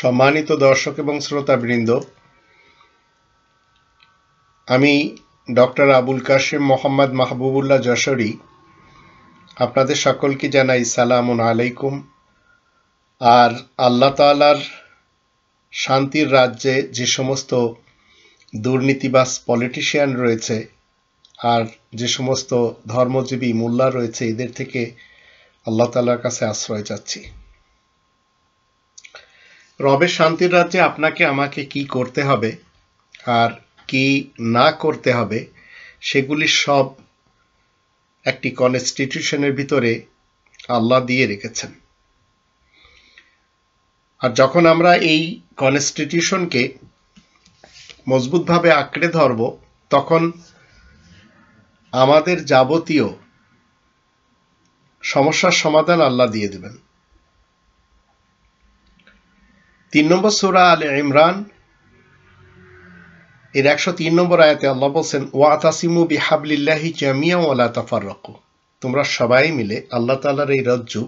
সম্মানিত দর্শক এবং শ্রোতাবৃন্দ আমি ডক্টর আবুল কাশেম মোহাম্মদ মাহবুবুল্লাহ যশোরী আপনাদের সকলকে জানাই সালাম আলাইকুম আর আল্লাহ তালার শান্তির রাজ্যে যে সমস্ত দুর্নীতিবাস পলিটিশিয়ান রয়েছে আর যে সমস্ত ধর্মজীবী মোল্লা রয়েছে এদের থেকে আল্লাহ তালার কাছে আশ্রয় চাচ্ছি রবের শান্তির রাজ্যে আপনাকে আমাকে কি করতে হবে আর কি না করতে হবে সেগুলি সব একটি কনস্টিটিউশনের ভিতরে আল্লাহ দিয়ে রেখেছেন আর যখন আমরা এই কনস্টিটিউশনকে মজবুতভাবে আঁকড়ে ধরব তখন আমাদের যাবতীয় সমস্যার সমাধান আল্লাহ দিয়ে দেবেন তিন নম্বর সুরা আল ইমরান এর একশো তিন নম্বর আয়াতে আল্লাহ বলছেন ওয়া ওয়াতাসিমু বিহাবলিল্লাহি জামিয়া ওয়ালা তাফার তোমরা সবাই মিলে আল্লাহ তালার এই রজ্জু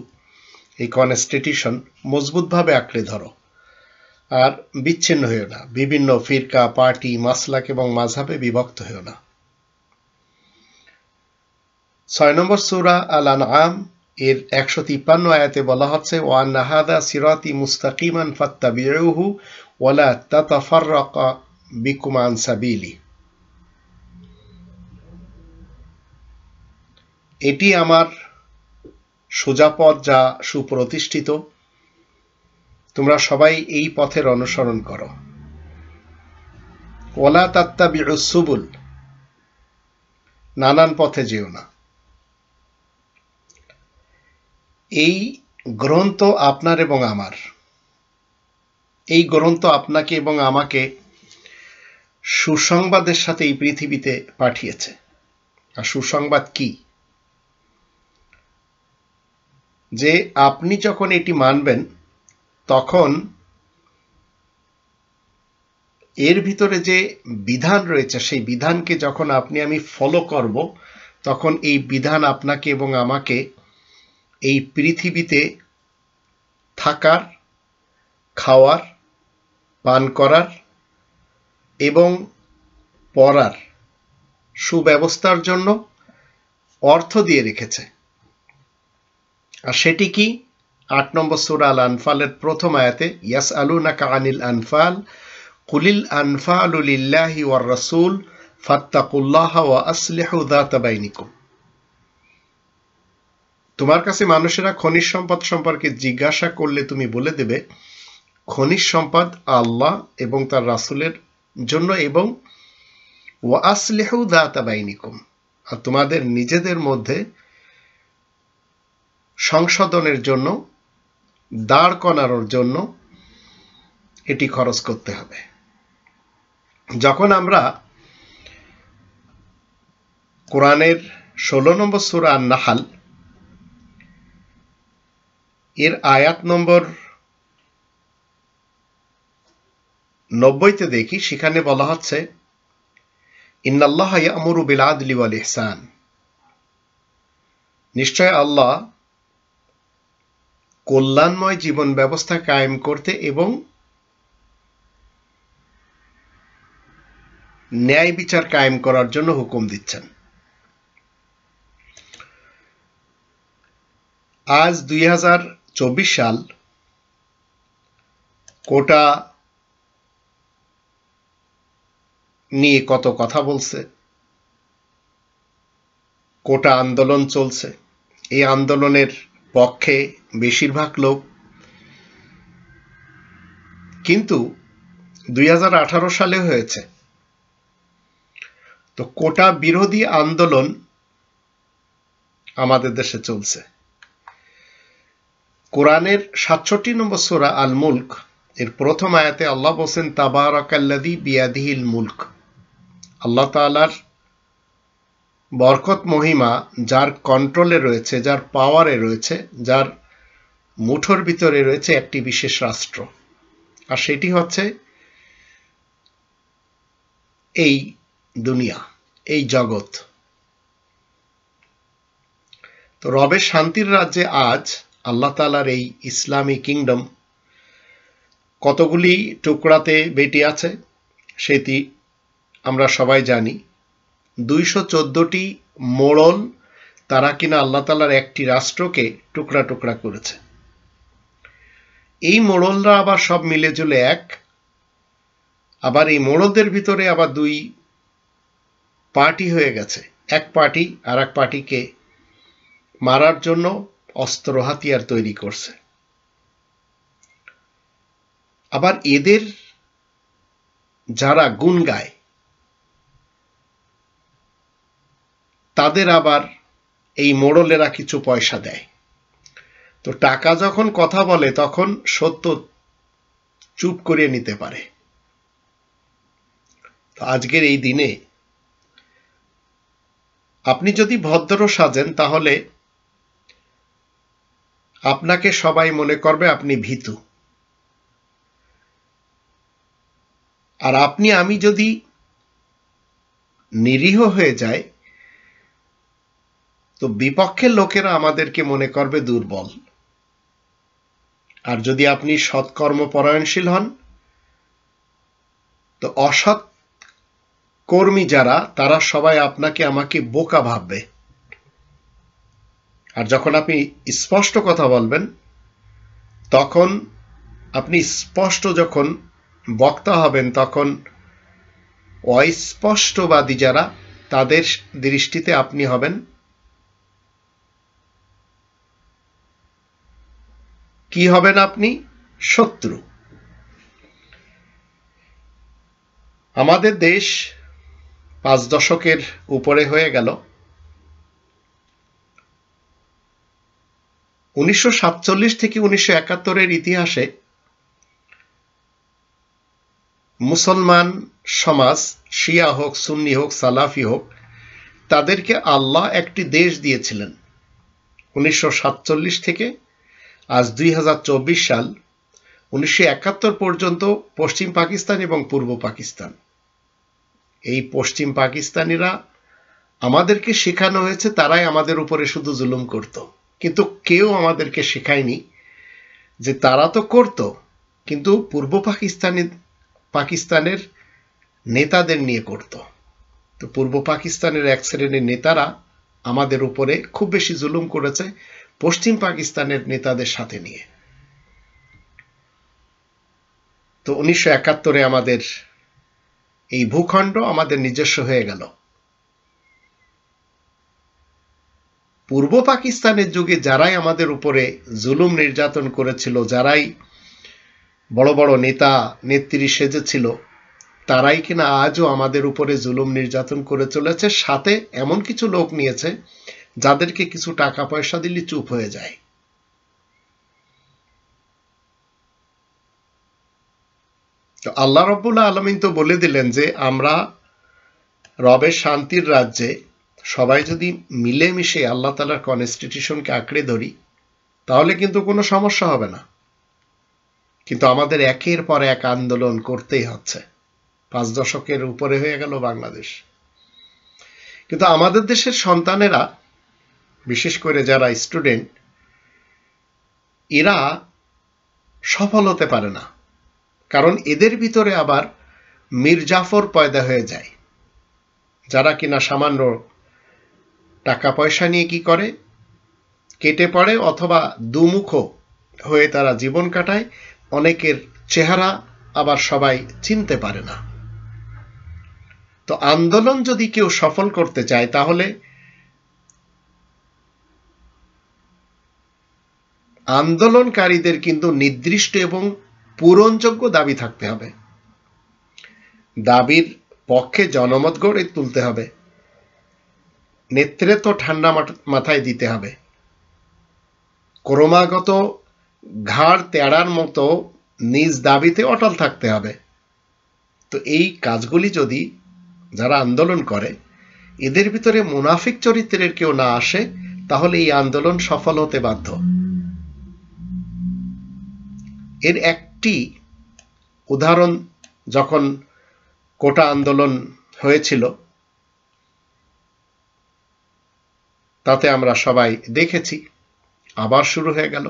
এই কনস্টিটিউশন মজবুতভাবে আঁকড়ে ধরো আর বিচ্ছিন্ন হয়েও না বিভিন্ন ফিরকা পার্টি মাসলাক এবং মাঝহাবে বিভক্ত হয়েও না ছয় নম্বর সুরা আল আনআম এর একশো তিপ্পান্ন আয়াতে বলা হচ্ছে ওয়ান নাহাদা সিরাতি মুস্তাকিমান ফাত্তা ফাত্তাবিউহু ওয়ালা তাতাফার বিকুম আন সাবিলি এটি আমার সোজাপথ যা সুপ্রতিষ্ঠিত তোমরা সবাই এই পথের অনুসরণ করো ওলা তাত্তা সুবুল নানান পথে যেও না এই গ্রন্থ আপনার এবং আমার এই গ্রন্থ আপনাকে এবং আমাকে সুসংবাদের সাথে এই পৃথিবীতে পাঠিয়েছে আর সুসংবাদ কি যে আপনি যখন এটি মানবেন তখন এর ভিতরে যে বিধান রয়েছে সেই বিধানকে যখন আপনি আমি ফলো করব তখন এই বিধান আপনাকে এবং আমাকে এই পৃথিবীতে থাকার খাওয়ার পান করার এবং পড়ার সুব্যবস্থার জন্য অর্থ দিয়ে রেখেছে আর সেটি কি আট নম্বর সুরাল আল আনফালের প্রথম আয়াতে ইয়াস আলু না আনিল আনফাল কুলিল আনফালুলিল্লাহি ওয়ার রসুল ফাত্তাকুল্লাহ ওয়া আসলেহ দাতাবাইনিকুম তোমার কাছে মানুষেরা খনিজ সম্পদ সম্পর্কে জিজ্ঞাসা করলে তুমি বলে দেবে খনিজ সম্পদ আল্লাহ এবং তার রাসুলের জন্য এবং ওয়াসলেহু দাতা বাইনিকুম আর তোমাদের নিজেদের মধ্যে সংশোধনের জন্য দাঁড় করানোর জন্য এটি খরচ করতে হবে যখন আমরা কোরআনের ষোলো নম্বর সুরা নাহাল এর আয়াত নম্বর নব্বইতে দেখি সেখানে বলা হচ্ছে ইন্নাল্লাহ ইয়ামুরু বিল আদলি ইহসান নিশ্চয় আল্লাহ কল্যাণময় জীবন ব্যবস্থা কায়েম করতে এবং ন্যায় বিচার কায়েম করার জন্য হুকুম দিচ্ছেন আজ দুই হাজার চব্বিশ সাল কোটা নিয়ে কত কথা বলছে কোটা আন্দোলন চলছে এই আন্দোলনের পক্ষে বেশিরভাগ লোক কিন্তু দুই সালে হয়েছে তো কোটা বিরোধী আন্দোলন আমাদের দেশে চলছে কোরআনের সাতষট্টি নম্বর সোরা আল মুল্ক এর প্রথম আয়াতে আল্লাহ তাবার তাবারাকাল্লাদি বিয়াদিহিল মুল্ক আল্লাহ তালার বরকত মহিমা যার কন্ট্রোলে রয়েছে যার পাওয়ারে রয়েছে যার মুঠোর ভিতরে রয়েছে একটি বিশেষ রাষ্ট্র আর সেটি হচ্ছে এই দুনিয়া এই জগৎ তো রবের শান্তির রাজ্যে আজ আল্লাহ তালার এই ইসলামী কিংডম কতগুলি টুকরাতে বেটি আছে সেটি আমরা সবাই জানি দুইশো চোদ্দোটি মোড়ল তারা কিনা আল্লাহ তালার একটি রাষ্ট্রকে টুকরা টুকরা করেছে এই মোড়লরা আবার সব মিলে জুলে এক আবার এই মোড়লদের ভিতরে আবার দুই পার্টি হয়ে গেছে এক পার্টি আর এক পার্টিকে মারার জন্য অস্ত্র হাতিয়ার তৈরি করছে আবার এদের যারা গুণ গায় তাদের আবার এই মোড়লেরা কিছু পয়সা দেয় তো টাকা যখন কথা বলে তখন সত্য চুপ করিয়ে নিতে পারে তো আজকের এই দিনে আপনি যদি ভদ্র সাজেন তাহলে আপনাকে সবাই মনে করবে আপনি ভীতু আর আপনি আমি যদি নিরীহ হয়ে যায় তো বিপক্ষের লোকেরা আমাদেরকে মনে করবে দুর্বল আর যদি আপনি সৎকর্ম পরায়ণশীল হন তো অসৎ কর্মী যারা তারা সবাই আপনাকে আমাকে বোকা ভাববে আর যখন আপনি স্পষ্ট কথা বলবেন তখন আপনি স্পষ্ট যখন বক্তা হবেন তখন অস্পষ্টবাদী যারা তাদের দৃষ্টিতে আপনি হবেন কি হবেন আপনি শত্রু আমাদের দেশ পাঁচ দশকের উপরে হয়ে গেল উনিশশো থেকে উনিশশো একাত্তরের ইতিহাসে মুসলমান সমাজ শিয়া হোক সুন্নি হোক সালাফি হোক তাদেরকে আল্লাহ একটি দেশ দিয়েছিলেন উনিশশো থেকে আজ দুই সাল উনিশশো পর্যন্ত পশ্চিম পাকিস্তান এবং পূর্ব পাকিস্তান এই পশ্চিম পাকিস্তানিরা আমাদেরকে শেখানো হয়েছে তারাই আমাদের উপরে শুধু জুলুম করতো কিন্তু কেউ আমাদেরকে শেখায়নি যে তারা তো করত কিন্তু পূর্ব পাকিস্তানি পাকিস্তানের নেতাদের নিয়ে করত তো পূর্ব পাকিস্তানের এক শ্রেণীর নেতারা আমাদের উপরে খুব বেশি জুলুম করেছে পশ্চিম পাকিস্তানের নেতাদের সাথে নিয়ে তো উনিশশো একাত্তরে আমাদের এই ভূখণ্ড আমাদের নিজস্ব হয়ে গেল পূর্ব পাকিস্তানের যুগে যারাই আমাদের উপরে জুলুম নির্যাতন করেছিল যারাই বড় বড় নেতা নেত্রী সেজেছিল তারাই কিনা আজও আমাদের উপরে জুলুম নির্যাতন করে চলেছে সাথে এমন কিছু লোক নিয়েছে যাদেরকে কিছু টাকা পয়সা দিলে চুপ হয়ে যায় তো আল্লাহ রব্বুল্লাহ আলমিন তো বলে দিলেন যে আমরা রবের শান্তির রাজ্যে সবাই যদি মিলেমিশে আল্লাহ তালার কনস্টিটিউশনকে আঁকড়ে ধরি তাহলে কিন্তু কোনো সমস্যা হবে না কিন্তু আমাদের একের পর এক আন্দোলন করতেই হচ্ছে পাঁচ দশকের উপরে হয়ে গেল বাংলাদেশ কিন্তু আমাদের দেশের সন্তানেরা বিশেষ করে যারা স্টুডেন্ট এরা সফল হতে পারে না কারণ এদের ভিতরে আবার জাফর পয়দা হয়ে যায় যারা কিনা সামান্য টাকা পয়সা নিয়ে কি করে কেটে পড়ে অথবা দুমুখ হয়ে তারা জীবন কাটায় অনেকের চেহারা আবার সবাই চিনতে পারে না তো আন্দোলন যদি কেউ সফল করতে চায় তাহলে আন্দোলনকারীদের কিন্তু নির্দিষ্ট এবং পূরণযোগ্য দাবি থাকতে হবে দাবির পক্ষে জনমত গড়ে তুলতে হবে নেত্রে তো ঠান্ডা মাথায় দিতে হবে ক্রমাগত ঘাড় তেড়ার মতো নিজ দাবিতে অটল থাকতে হবে তো এই কাজগুলি যদি যারা আন্দোলন করে এদের ভিতরে মুনাফিক চরিত্রের কেউ না আসে তাহলে এই আন্দোলন সফল হতে বাধ্য এর একটি উদাহরণ যখন কোটা আন্দোলন হয়েছিল তাতে আমরা সবাই দেখেছি আবার শুরু হয়ে গেল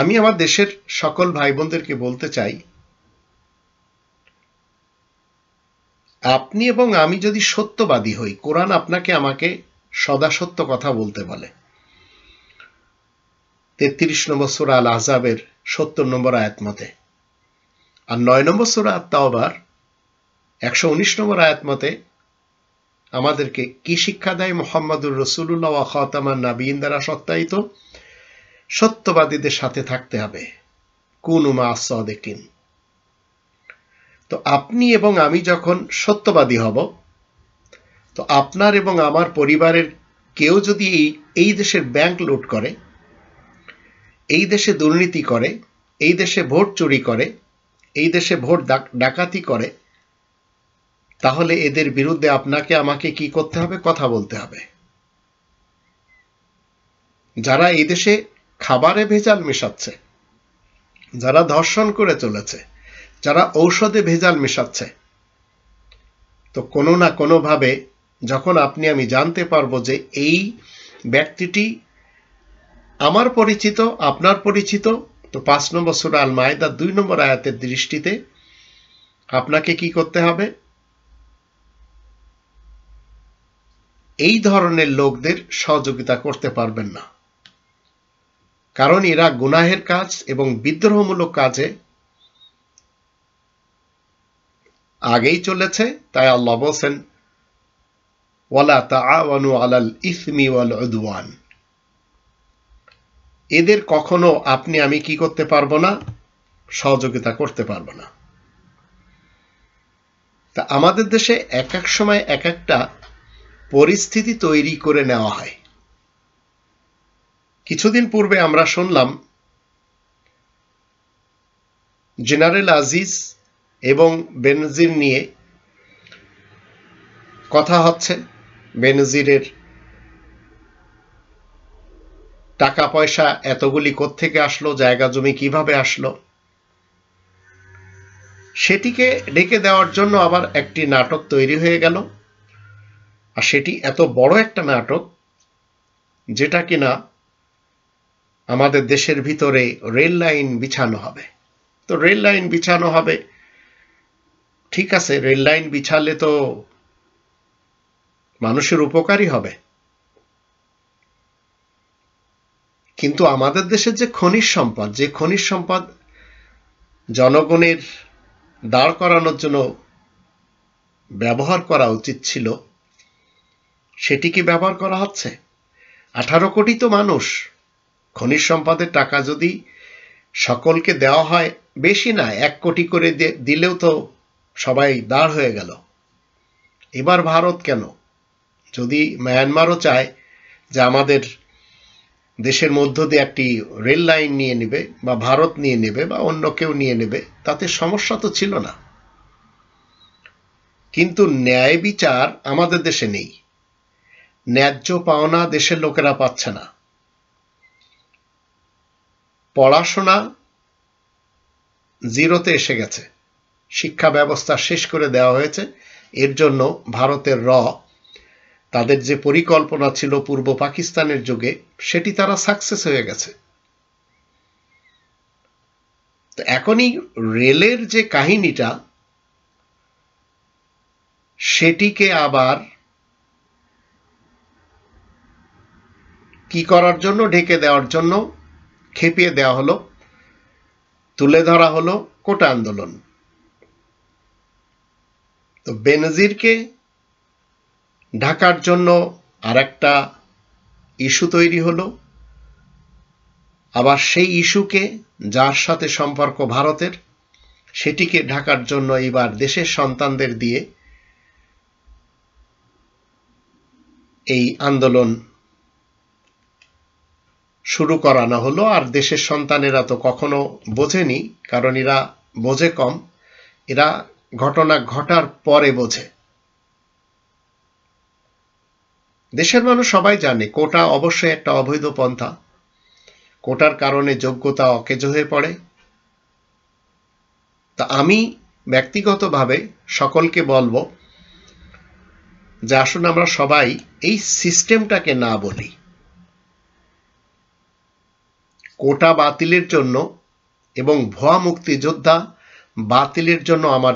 আমি আমার দেশের সকল ভাই বোনদেরকে বলতে চাই আপনি এবং আমি যদি সত্যবাদী হই কোরআন আপনাকে আমাকে সদা সত্য কথা বলতে বলে তেত্রিশ নম্বর সুরা আল আহজাবের সত্তর নম্বর আয়াত মতে আর নয় নম্বর সুরা আবার একশো উনিশ নম্বর আয়াত মতে আমাদেরকে কি শিক্ষা দেয় মোহাম্মদুর রসুল্লাহ খতামান নাবিন দ্বারা সত্যায়িত সত্যবাদীদের সাথে থাকতে হবে কুনুমা সদেকিন তো আপনি এবং আমি যখন সত্যবাদী হব তো আপনার এবং আমার পরিবারের কেউ যদি এই এই দেশের ব্যাংক লুট করে এই দেশে দুর্নীতি করে এই দেশে ভোট চুরি করে এই দেশে ভোট ডাকাতি করে তাহলে এদের বিরুদ্ধে আপনাকে আমাকে কি করতে হবে কথা বলতে হবে যারা এই দেশে খাবারে ভেজাল মেশাচ্ছে যারা ধর্ষণ করে চলেছে যারা ঔষধে ভেজাল মেশাচ্ছে তো কোনো না কোনোভাবে যখন আপনি আমি জানতে পারবো যে এই ব্যক্তিটি আমার পরিচিত আপনার পরিচিত তো পাঁচ নম্বর সুরা আল মায়দা দুই নম্বর আয়াতের দৃষ্টিতে আপনাকে কি করতে হবে এই ধরনের লোকদের সহযোগিতা করতে পারবেন না কারণ এরা গুনাহের কাজ এবং বিদ্রোহমূলক কাজে আগেই চলেছে তাই আল্লাহ বলছেন ওয়ালা তাআওয়ানু আলাল ইসমি ওয়াল উদওয়ান এদের কখনো আপনি আমি কি করতে পারবো না সহযোগিতা করতে পারবো না তা আমাদের দেশে এক এক সময় এক একটা পরিস্থিতি তৈরি করে নেওয়া হয় কিছুদিন পূর্বে আমরা শুনলাম জেনারেল আজিজ এবং বেনজির নিয়ে কথা হচ্ছে বেনজিরের টাকা পয়সা এতগুলি থেকে আসলো জায়গা জমি কিভাবে আসলো সেটিকে ডেকে দেওয়ার জন্য আবার একটি নাটক তৈরি হয়ে গেল আর সেটি এত বড় একটা নাটক যেটা কিনা আমাদের দেশের ভিতরে রেল লাইন বিছানো হবে তো রেল লাইন বিছানো হবে ঠিক আছে রেল লাইন বিছালে তো মানুষের উপকারই হবে কিন্তু আমাদের দেশের যে খনিজ সম্পদ যে খনিজ সম্পদ জনগণের দাঁড় করানোর জন্য ব্যবহার করা উচিত ছিল সেটি কি ব্যবহার করা হচ্ছে আঠারো কোটি তো মানুষ খনিজ সম্পদের টাকা যদি সকলকে দেওয়া হয় বেশি না এক কোটি করে দিলেও তো সবাই দাঁড় হয়ে গেল এবার ভারত কেন যদি মায়ানমারও চায় যে আমাদের দেশের মধ্য দিয়ে একটি রেল লাইন নিয়ে নেবে বা ভারত নিয়ে নেবে বা অন্য কেউ নিয়ে নেবে তাতে সমস্যা তো ছিল না কিন্তু ন্যায় বিচার আমাদের দেশে নেই ন্যায্য পাওনা দেশের লোকেরা পাচ্ছে না পড়াশোনা জিরোতে এসে গেছে শিক্ষা ব্যবস্থা শেষ করে দেওয়া হয়েছে এর জন্য ভারতের র তাদের যে পরিকল্পনা ছিল পূর্ব পাকিস্তানের যুগে সেটি তারা সাকসেস হয়ে গেছে তো এখনই রেলের যে কাহিনীটা সেটিকে আবার কি করার জন্য ঢেকে দেওয়ার জন্য খেপিয়ে দেওয়া হলো তুলে ধরা হলো কোটা আন্দোলন তো বেনজিরকে ঢাকার জন্য আর একটা ইস্যু তৈরি হলো আবার সেই ইস্যুকে যার সাথে সম্পর্ক ভারতের সেটিকে ঢাকার জন্য এবার দেশের সন্তানদের দিয়ে এই আন্দোলন শুরু করানো হলো আর দেশের সন্তানেরা তো কখনো বোঝেনি কারণ এরা বোঝে কম এরা ঘটনা ঘটার পরে বোঝে দেশের মানুষ সবাই জানে কোটা অবশ্যই একটা অবৈধ পন্থা কোটার কারণে যোগ্যতা অকেজ হয়ে পড়ে তা আমি ব্যক্তিগতভাবে সকলকে বলবো যে আসুন আমরা সবাই এই সিস্টেমটাকে না বলি কোটা বাতিলের জন্য এবং ভুয়া মুক্তিযোদ্ধা বাতিলের জন্য আমার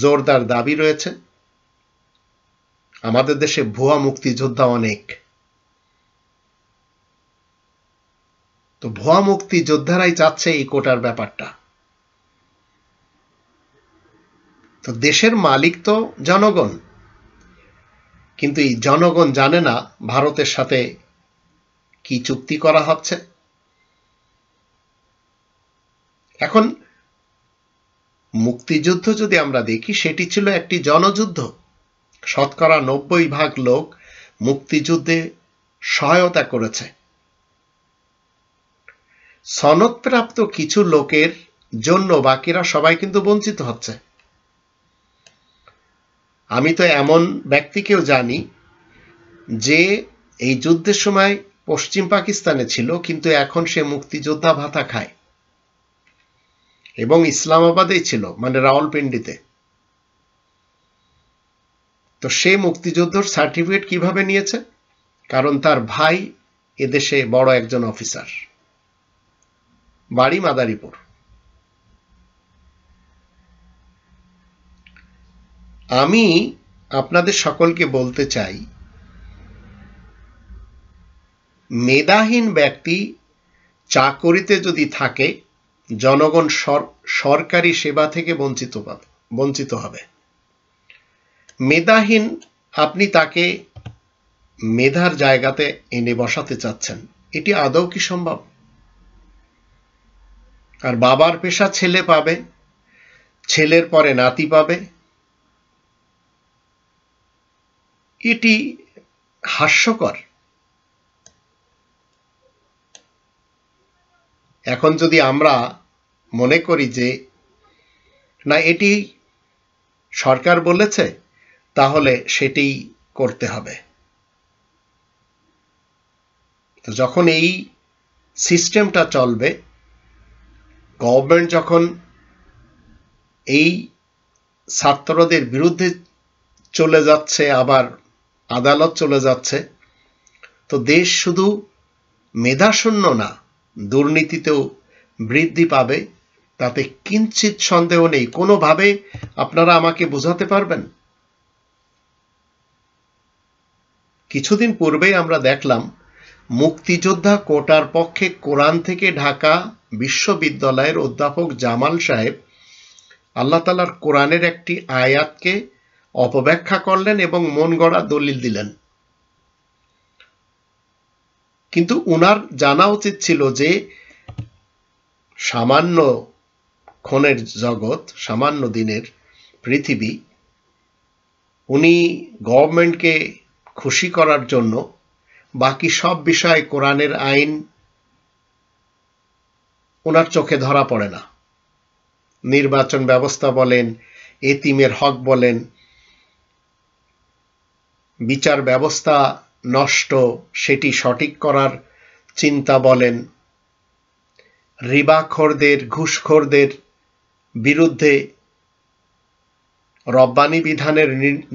জোরদার দাবি রয়েছে আমাদের দেশে ভুয়া মুক্তিযোদ্ধা অনেক তো ভুয়া মুক্তিযোদ্ধারাই চাচ্ছে এই কোটার ব্যাপারটা তো দেশের মালিক তো জনগণ কিন্তু এই জনগণ জানে না ভারতের সাথে কি চুক্তি করা হচ্ছে এখন মুক্তিযুদ্ধ যদি আমরা দেখি সেটি ছিল একটি জনযুদ্ধ শতকরা নব্বই ভাগ লোক মুক্তিযুদ্ধে সহায়তা করেছে সনদপ্রাপ্ত কিছু লোকের জন্য বাকিরা সবাই কিন্তু বঞ্চিত হচ্ছে আমি তো এমন ব্যক্তিকেও জানি যে এই যুদ্ধের সময় পশ্চিম পাকিস্তানে ছিল কিন্তু এখন সে মুক্তিযোদ্ধা ভাতা খায় এবং ইসলামাবাদেই ছিল মানে রাওয়ালপিন্ডিতে তো সে মুক্তিযুদ্ধর সার্টিফিকেট কিভাবে নিয়েছে কারণ তার ভাই এদেশে বড় একজন অফিসার বাড়ি মাদারীপুর আমি আপনাদের সকলকে বলতে চাই মেধাহীন ব্যক্তি চাকরিতে যদি থাকে জনগণ সরকারি সেবা থেকে বঞ্চিত পাবে বঞ্চিত হবে মেধাহীন আপনি তাকে মেধার জায়গাতে এনে বসাতে চাচ্ছেন এটি আদৌ কি সম্ভব আর বাবার পেশা ছেলে পাবে ছেলের পরে নাতি পাবে এটি হাস্যকর এখন যদি আমরা মনে করি যে না এটি সরকার বলেছে তাহলে সেটি করতে হবে তো যখন এই সিস্টেমটা চলবে গভর্নমেন্ট যখন এই ছাত্রদের বিরুদ্ধে চলে যাচ্ছে আবার আদালত চলে যাচ্ছে তো দেশ শুধু মেধাশূন্য না দুর্নীতিতেও বৃদ্ধি পাবে তাতে কিঞ্চিত সন্দেহ নেই কোনোভাবে আপনারা আমাকে বোঝাতে পারবেন কিছুদিন পূর্বেই আমরা দেখলাম মুক্তিযোদ্ধা কোটার পক্ষে কোরআন থেকে ঢাকা বিশ্ববিদ্যালয়ের অধ্যাপক জামাল সাহেব আল্লাহ তালার কোরআনের একটি আয়াতকে অপব্যাখ্যা করলেন এবং মন গড়া দলিল দিলেন কিন্তু উনার জানা উচিত ছিল যে সামান্য ক্ষণের জগৎ সামান্য দিনের পৃথিবী উনি গভর্নমেন্টকে খুশি করার জন্য বাকি সব বিষয়ে কোরআনের আইন ওনার চোখে ধরা পড়ে না নির্বাচন ব্যবস্থা বলেন এতিমের হক বলেন বিচার ব্যবস্থা নষ্ট সেটি সঠিক করার চিন্তা বলেন রিবাখোরদের ঘুষখোরদের বিরুদ্ধে রব্বানি বিধানের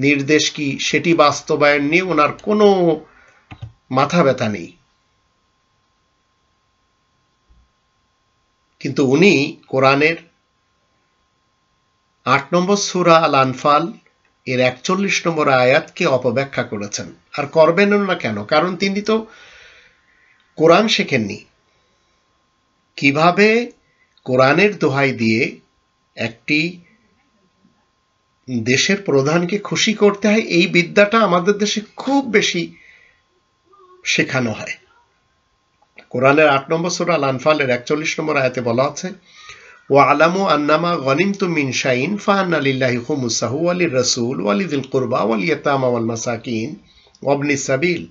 নির্দেশ কি সেটি বাস্তবায়ন নিয়ে ওনার কোনো মাথা ব্যথা নেই কিন্তু উনি কোরআনের আট নম্বর সুরা আল আনফাল এর একচল্লিশ নম্বর আয়াতকে অপব্যাখ্যা করেছেন আর করবেন না কেন কারণ তিনি তো কোরআন শেখেননি কিভাবে কোরআনের দোহাই দিয়ে একটি দেশের প্রধানকে খুশি করতে হয় এই বিদ্যাটা আমাদের দেশে খুব বেশি শেখানো হয় কোরআনের আট নম্বর সুরা আনফালের একচল্লিশ নম্বর আয়াতে বলা আছে ওয়ালামু আন্নামা গনিম তুমিন শাইন ফাহান্না লিল্লাহি হুমুসাহু আলী রসুল ওয়ালিদুল কুরবা ওয়ালিয়াতামা ওয়াল মাসাকিন অবনি সাবিল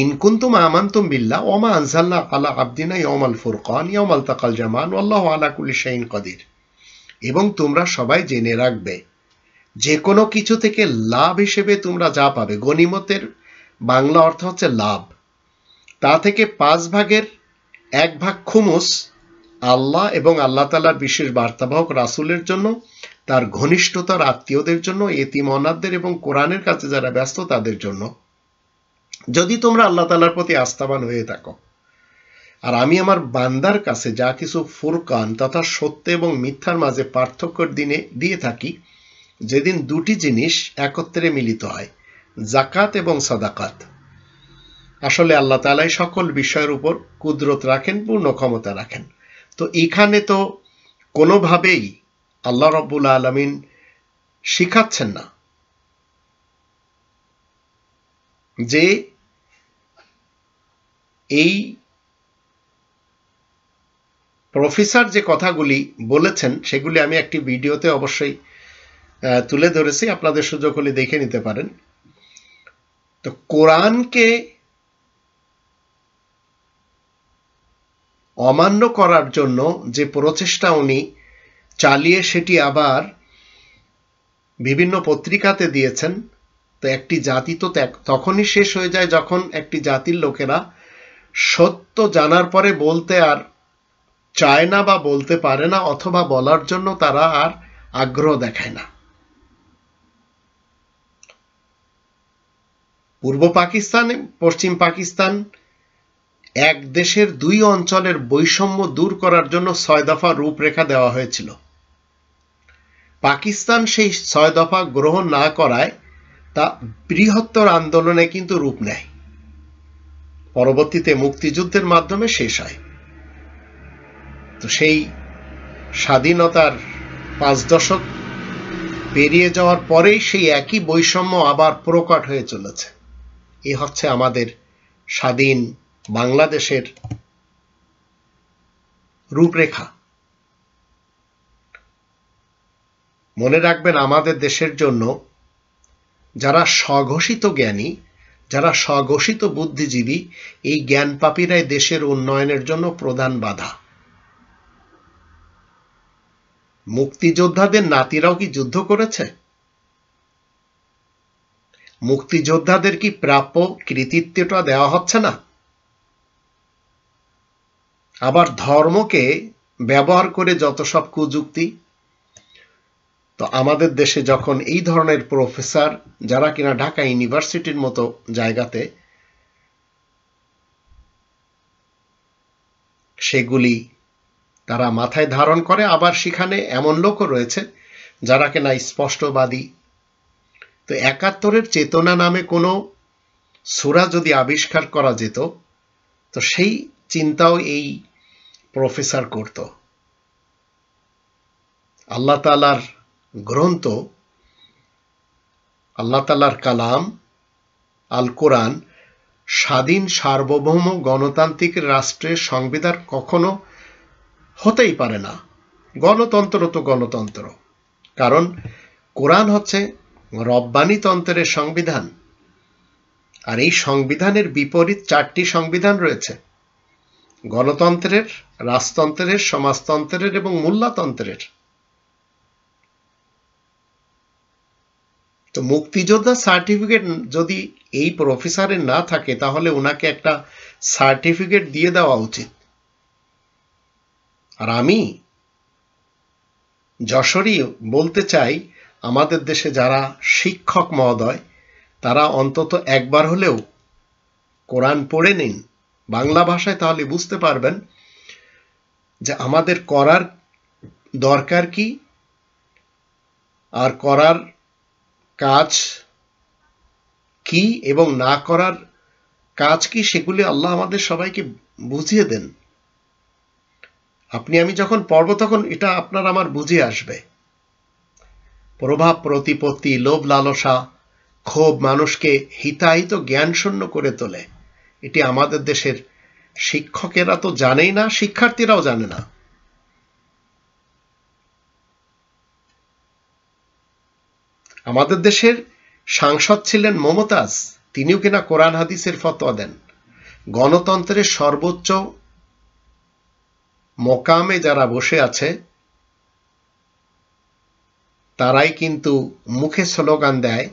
ইনকুন্তুম আমান্তুম বিল্লাহ ওমা আনসাল্লাহ আলা আবদিনা ইয়মাল ফুরকান ইয়মাল তাকাল জামান ওয়াল্লাহ আলা কুলি শাইন কদির এবং তোমরা সবাই জেনে রাখবে যে কোনো কিছু থেকে লাভ হিসেবে তোমরা যা পাবে গনিমতের বাংলা অর্থ হচ্ছে লাভ তা থেকে পাঁচ ভাগের এক ভাগ খুমুস আল্লাহ এবং আল্লাহ তালার বিশেষ বার্তাবাহক রাসুলের জন্য তার ঘনিষ্ঠতার আত্মীয়দের জন্য এতিম অনাদদের এবং কোরআনের কাছে যারা ব্যস্ত তাদের জন্য যদি তোমরা আল্লাহ তালার প্রতি আস্থাবান হয়ে থাকো আর আমি আমার বান্দার কাছে যা কিছু ফুরকান তথা সত্য এবং মিথ্যার মাঝে পার্থক্যর দিনে দিয়ে থাকি যেদিন দুটি জিনিস একত্রে মিলিত হয় জাকাত এবং সাদাকাত আসলে আল্লাহ তালাই সকল বিষয়ের উপর কুদরত রাখেন পূর্ণ ক্ষমতা রাখেন তো এখানে তো কোনোভাবেই আল্লাহ রব্বুল আলমিন শিখাচ্ছেন না যে এই প্রফেসর যে কথাগুলি বলেছেন সেগুলি আমি একটি ভিডিওতে অবশ্যই তুলে ধরেছি আপনাদের সুযোগ হলে দেখে নিতে পারেন তো কোরআনকে অমান্য করার জন্য যে প্রচেষ্টা উনি চালিয়ে সেটি আবার বিভিন্ন পত্রিকাতে দিয়েছেন তো একটি জাতি তো ত্যাগ তখনই শেষ হয়ে যায় যখন একটি জাতির লোকেরা সত্য জানার পরে বলতে আর চায় না বা বলতে পারে না অথবা বলার জন্য তারা আর আগ্রহ দেখায় না পূর্ব পাকিস্তান পশ্চিম পাকিস্তান এক দেশের দুই অঞ্চলের বৈষম্য দূর করার জন্য ছয় দফা রূপরেখা দেওয়া হয়েছিল পাকিস্তান সেই ছয় দফা গ্রহণ না করায় তা বৃহত্তর আন্দোলনে কিন্তু রূপ নেয় পরবর্তীতে মুক্তিযুদ্ধের মাধ্যমে শেষ হয় তো সেই স্বাধীনতার পাঁচ দশক পেরিয়ে যাওয়ার পরেই সেই একই বৈষম্য আবার প্রকট হয়ে চলেছে এ হচ্ছে আমাদের স্বাধীন বাংলাদেশের রূপরেখা মনে রাখবেন আমাদের দেশের জন্য যারা স্বঘোষিত জ্ঞানী যারা স্বঘোষিত বুদ্ধিজীবী এই জ্ঞানপাপীরাই দেশের উন্নয়নের জন্য প্রধান বাধা মুক্তিযোদ্ধাদের নাতিরাও কি যুদ্ধ করেছে মুক্তিযোদ্ধাদের কি প্রাপ্য কৃতিত্বটা দেওয়া হচ্ছে না আবার ধর্মকে ব্যবহার করে যত সব কুযুক্তি তো আমাদের দেশে যখন এই ধরনের প্রফেসর যারা কিনা ঢাকা ইউনিভার্সিটির মতো জায়গাতে সেগুলি তারা মাথায় ধারণ করে আবার সেখানে এমন লোকও রয়েছে যারা কিনা স্পষ্টবাদী তো একাত্তরের চেতনা নামে কোনো সুরা যদি আবিষ্কার করা যেত তো সেই চিন্তাও এই প্রফেসর করত আল্লাহ তালার গ্রন্থ আল্লাহ তালার কালাম আল কোরআন স্বাধীন সার্বভৌম গণতান্ত্রিক রাষ্ট্রের সংবিধান কখনো হতেই পারে না গণতন্ত্র তো গণতন্ত্র কারণ কোরআন হচ্ছে রব্বানিতন্ত্রের সংবিধান আর এই সংবিধানের বিপরীত চারটি সংবিধান রয়েছে গণতন্ত্রের রাজতন্ত্রের সমাজতন্ত্রের এবং মূল্যতন্ত্রের তো মুক্তিযোদ্ধা সার্টিফিকেট যদি এই প্রফেসরের না থাকে তাহলে ওনাকে একটা সার্টিফিকেট দিয়ে দেওয়া উচিত আর আমি যশোরই বলতে চাই আমাদের দেশে যারা শিক্ষক মহোদয় তারা অন্তত একবার হলেও কোরআন পড়ে নিন বাংলা ভাষায় তাহলে বুঝতে পারবেন যে আমাদের করার দরকার কি আর করার কাজ কি এবং না করার কাজ কি সেগুলি আল্লাহ আমাদের সবাইকে বুঝিয়ে দেন আপনি আমি যখন পড়ব তখন এটা আপনার আমার বুঝে আসবে প্রভাব প্রতিপত্তি লোভ লালসা ক্ষোভ মানুষকে হিতাহিত জ্ঞানশূন্য করে তোলে এটি আমাদের দেশের শিক্ষকেরা তো জানেই না শিক্ষার্থীরাও জানে না আমাদের দেশের সাংসদ ছিলেন মমতাজ তিনিও কিনা কোরআন হাদিসের ফতোয়া দেন গণতন্ত্রের সর্বোচ্চ মোকামে যারা বসে আছে তারাই কিন্তু মুখে স্লোগান দেয়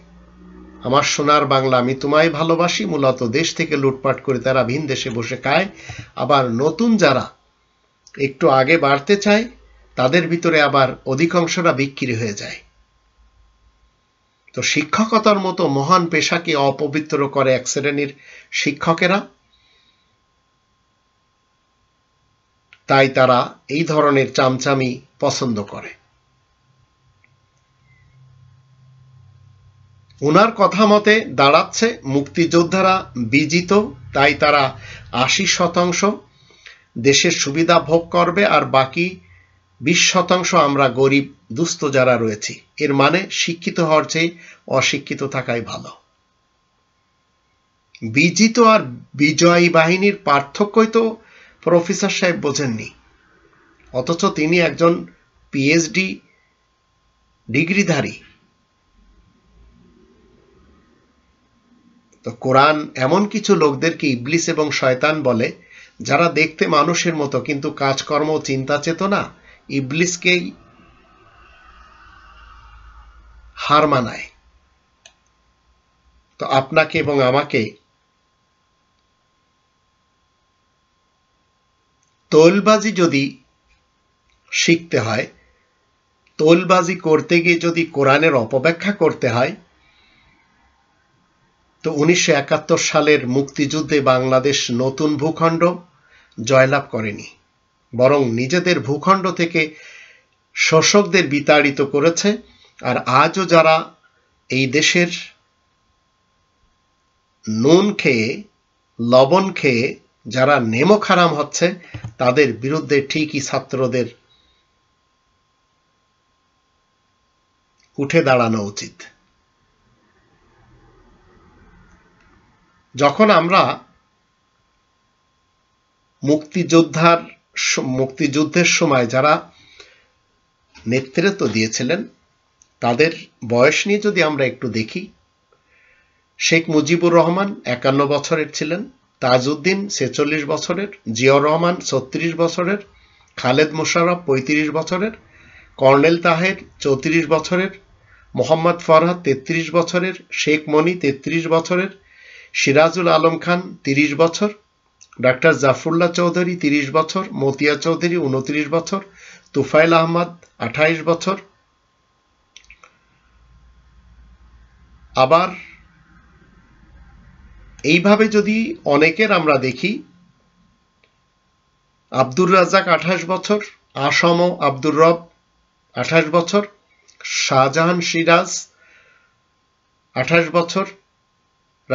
আমার সোনার বাংলা আমি তোমায় ভালোবাসি মূলত দেশ থেকে লুটপাট করে তারা ভিন দেশে বসে খায় আবার নতুন যারা একটু আগে বাড়তে চায় তাদের ভিতরে আবার অধিকাংশরা বিক্রি হয়ে যায় তো শিক্ষকতার মতো মহান পেশাকে অপবিত্র করে এক শ্রেণীর শিক্ষকেরা তাই তারা এই ধরনের চামচামি পছন্দ করে ওনার কথা মতে দাঁড়াচ্ছে মুক্তিযোদ্ধারা বিজিত তাই তারা আশি শতাংশ দেশের সুবিধা ভোগ করবে আর বাকি বিশ শতাংশ আমরা গরিব দুস্থ যারা রয়েছি এর মানে শিক্ষিত হওয়ার চেয়ে অশিক্ষিত থাকাই ভালো বিজিত আর বিজয়ী বাহিনীর পার্থক্যই তো প্রফেসর সাহেব বোঝেননি অথচ তিনি একজন পিএইচডি ডিগ্রিধারী তো কোরআন এমন কিছু লোকদেরকে ইবলিস এবং শয়তান বলে যারা দেখতে মানুষের মতো কিন্তু কাজকর্ম চিন্তা চেতনা ইবলিসকেই হার মানায় তো আপনাকে এবং আমাকে তোলবাজি যদি শিখতে হয় তোলবাজি করতে গিয়ে যদি কোরআনের অপব্যাখ্যা করতে হয় তো উনিশশো সালের মুক্তিযুদ্ধে বাংলাদেশ নতুন ভূখণ্ড জয়লাভ করেনি বরং নিজেদের ভূখণ্ড থেকে শোষকদের বিতাড়িত করেছে আর আজও যারা এই দেশের নুন খেয়ে লবণ খেয়ে যারা নেমো খারাম হচ্ছে তাদের বিরুদ্ধে ঠিকই ছাত্রদের উঠে দাঁড়ানো উচিত যখন আমরা মুক্তিযোদ্ধার মুক্তিযুদ্ধের সময় যারা নেতৃত্ব দিয়েছিলেন তাদের বয়স নিয়ে যদি আমরা একটু দেখি শেখ মুজিবুর রহমান একান্ন বছরের ছিলেন তাজউদ্দিন ছেচল্লিশ বছরের জিয়র রহমান ছত্রিশ বছরের খালেদ মুশারফ পঁয়ত্রিশ বছরের কর্নেল তাহের চৌত্রিশ বছরের মোহাম্মদ ফরহাদ তেত্রিশ বছরের শেখ মনি তেত্রিশ বছরের সিরাজুল আলম খান তিরিশ বছর ডাক্তার জাফরুল্লাহ চৌধুরী তিরিশ বছর মতিয়া চৌধুরী উনত্রিশ বছর তুফাইল আহমদ আঠাইশ বছর আবার এইভাবে যদি অনেকের আমরা দেখি আব্দুর রাজাক আঠাশ বছর আসম আব্দুর রব আঠাশ বছর শাহজাহান সিরাজ আঠাশ বছর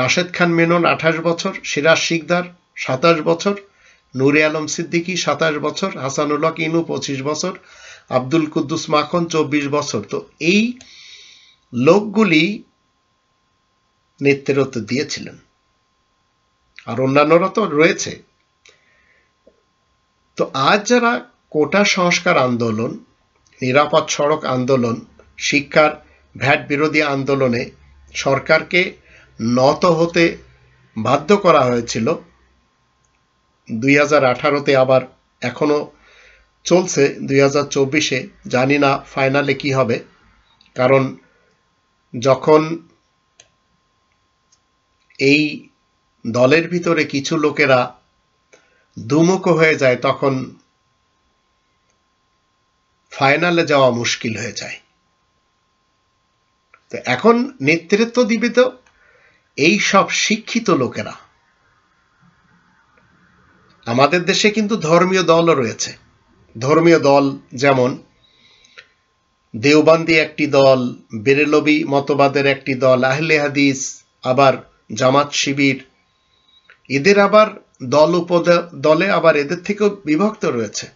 রাশেদ খান মেনন আঠাশ বছর সিরাজ শিকদার সাতাশ বছর নুরে আলম সিদ্দিকী সাতাশ বছর হাসানুল্লাহ ইনু পঁচিশ বছর আব্দুল কুদ্দুস মাখন চব্বিশ বছর তো এই লোকগুলি নেতৃত্ব দিয়েছিলেন আর অন্যান্যরা তো রয়েছে তো আজ যারা কোটা সংস্কার আন্দোলন নিরাপদ সড়ক আন্দোলন শিক্ষার ভ্যাট বিরোধী আন্দোলনে সরকারকে নত হতে বাধ্য করা হয়েছিল দুই হাজার আঠারোতে আবার এখনও চলছে দুই হাজার চব্বিশে জানি না ফাইনালে কি হবে কারণ যখন এই দলের ভিতরে কিছু লোকেরা দুমুখ হয়ে যায় তখন ফাইনালে যাওয়া মুশকিল হয়ে যায় তো এখন নেতৃত্ব দিবে তো এই সব শিক্ষিত লোকেরা আমাদের দেশে কিন্তু ধর্মীয় দলও রয়েছে ধর্মীয় দল যেমন দেওবান্দি একটি দল বেরেলবি মতবাদের একটি দল আহলে হাদিস আবার জামাত শিবির এদের আবার দল উপদ দলে আবার এদের থেকেও বিভক্ত রয়েছে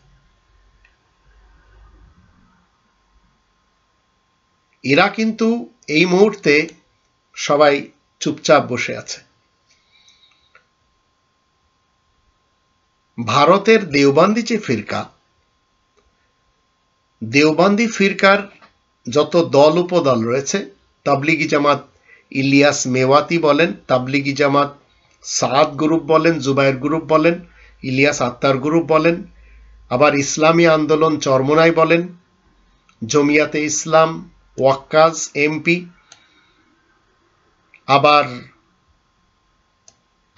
এরা কিন্তু এই মুহূর্তে সবাই চুপচাপ বসে আছে ভারতের দেওবান্দি যে ফিরকা দেওবান্দি ফিরকার যত দল উপদল রয়েছে তাবলিগি জামাত ইলিয়াস মেওয়াতি বলেন তাবলিগি জামাত সাদ গ্রুপ বলেন জুবাইর গ্রুপ বলেন ইলিয়াস আত্মার গ্রুপ বলেন আবার ইসলামী আন্দোলন চরমোনাই বলেন জমিয়াতে ইসলাম ওয়াক্কাজ এমপি আবার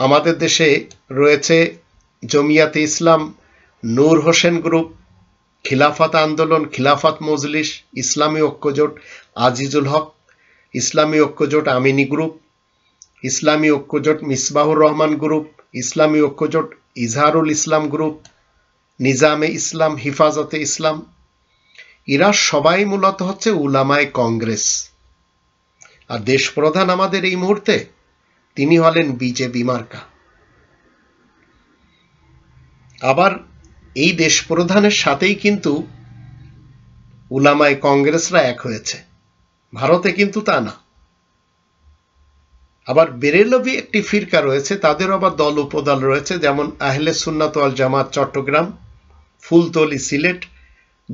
আমাদের দেশে রয়েছে জমিয়াতে ইসলাম নূর হোসেন গ্রুপ খিলাফত আন্দোলন খিলাফত মজলিস ইসলামী ঐক্যজোট আজিজুল হক ইসলামী ঐক্যজোট আমিনী গ্রুপ ইসলামী ঐক্যজোট মিসবাহুর রহমান গ্রুপ ইসলামী ঐক্যজোট ইজহারুল ইসলাম গ্রুপ নিজামে ইসলাম হিফাজতে ইসলাম এরা সবাই মূলত হচ্ছে উলামায় কংগ্রেস আর দেশপ্রধান আমাদের এই মুহূর্তে তিনি হলেন বিজেপি মার্কা আবার এই দেশপ্রধানের সাথেই কিন্তু উলামায় কংগ্রেসরা এক হয়েছে ভারতে কিন্তু তা না আবার বেরেলভি একটি ফিরকা রয়েছে তাদের আবার দল উপদল রয়েছে যেমন আহলে সুন্নাত আল জামাত চট্টগ্রাম ফুলতলি সিলেট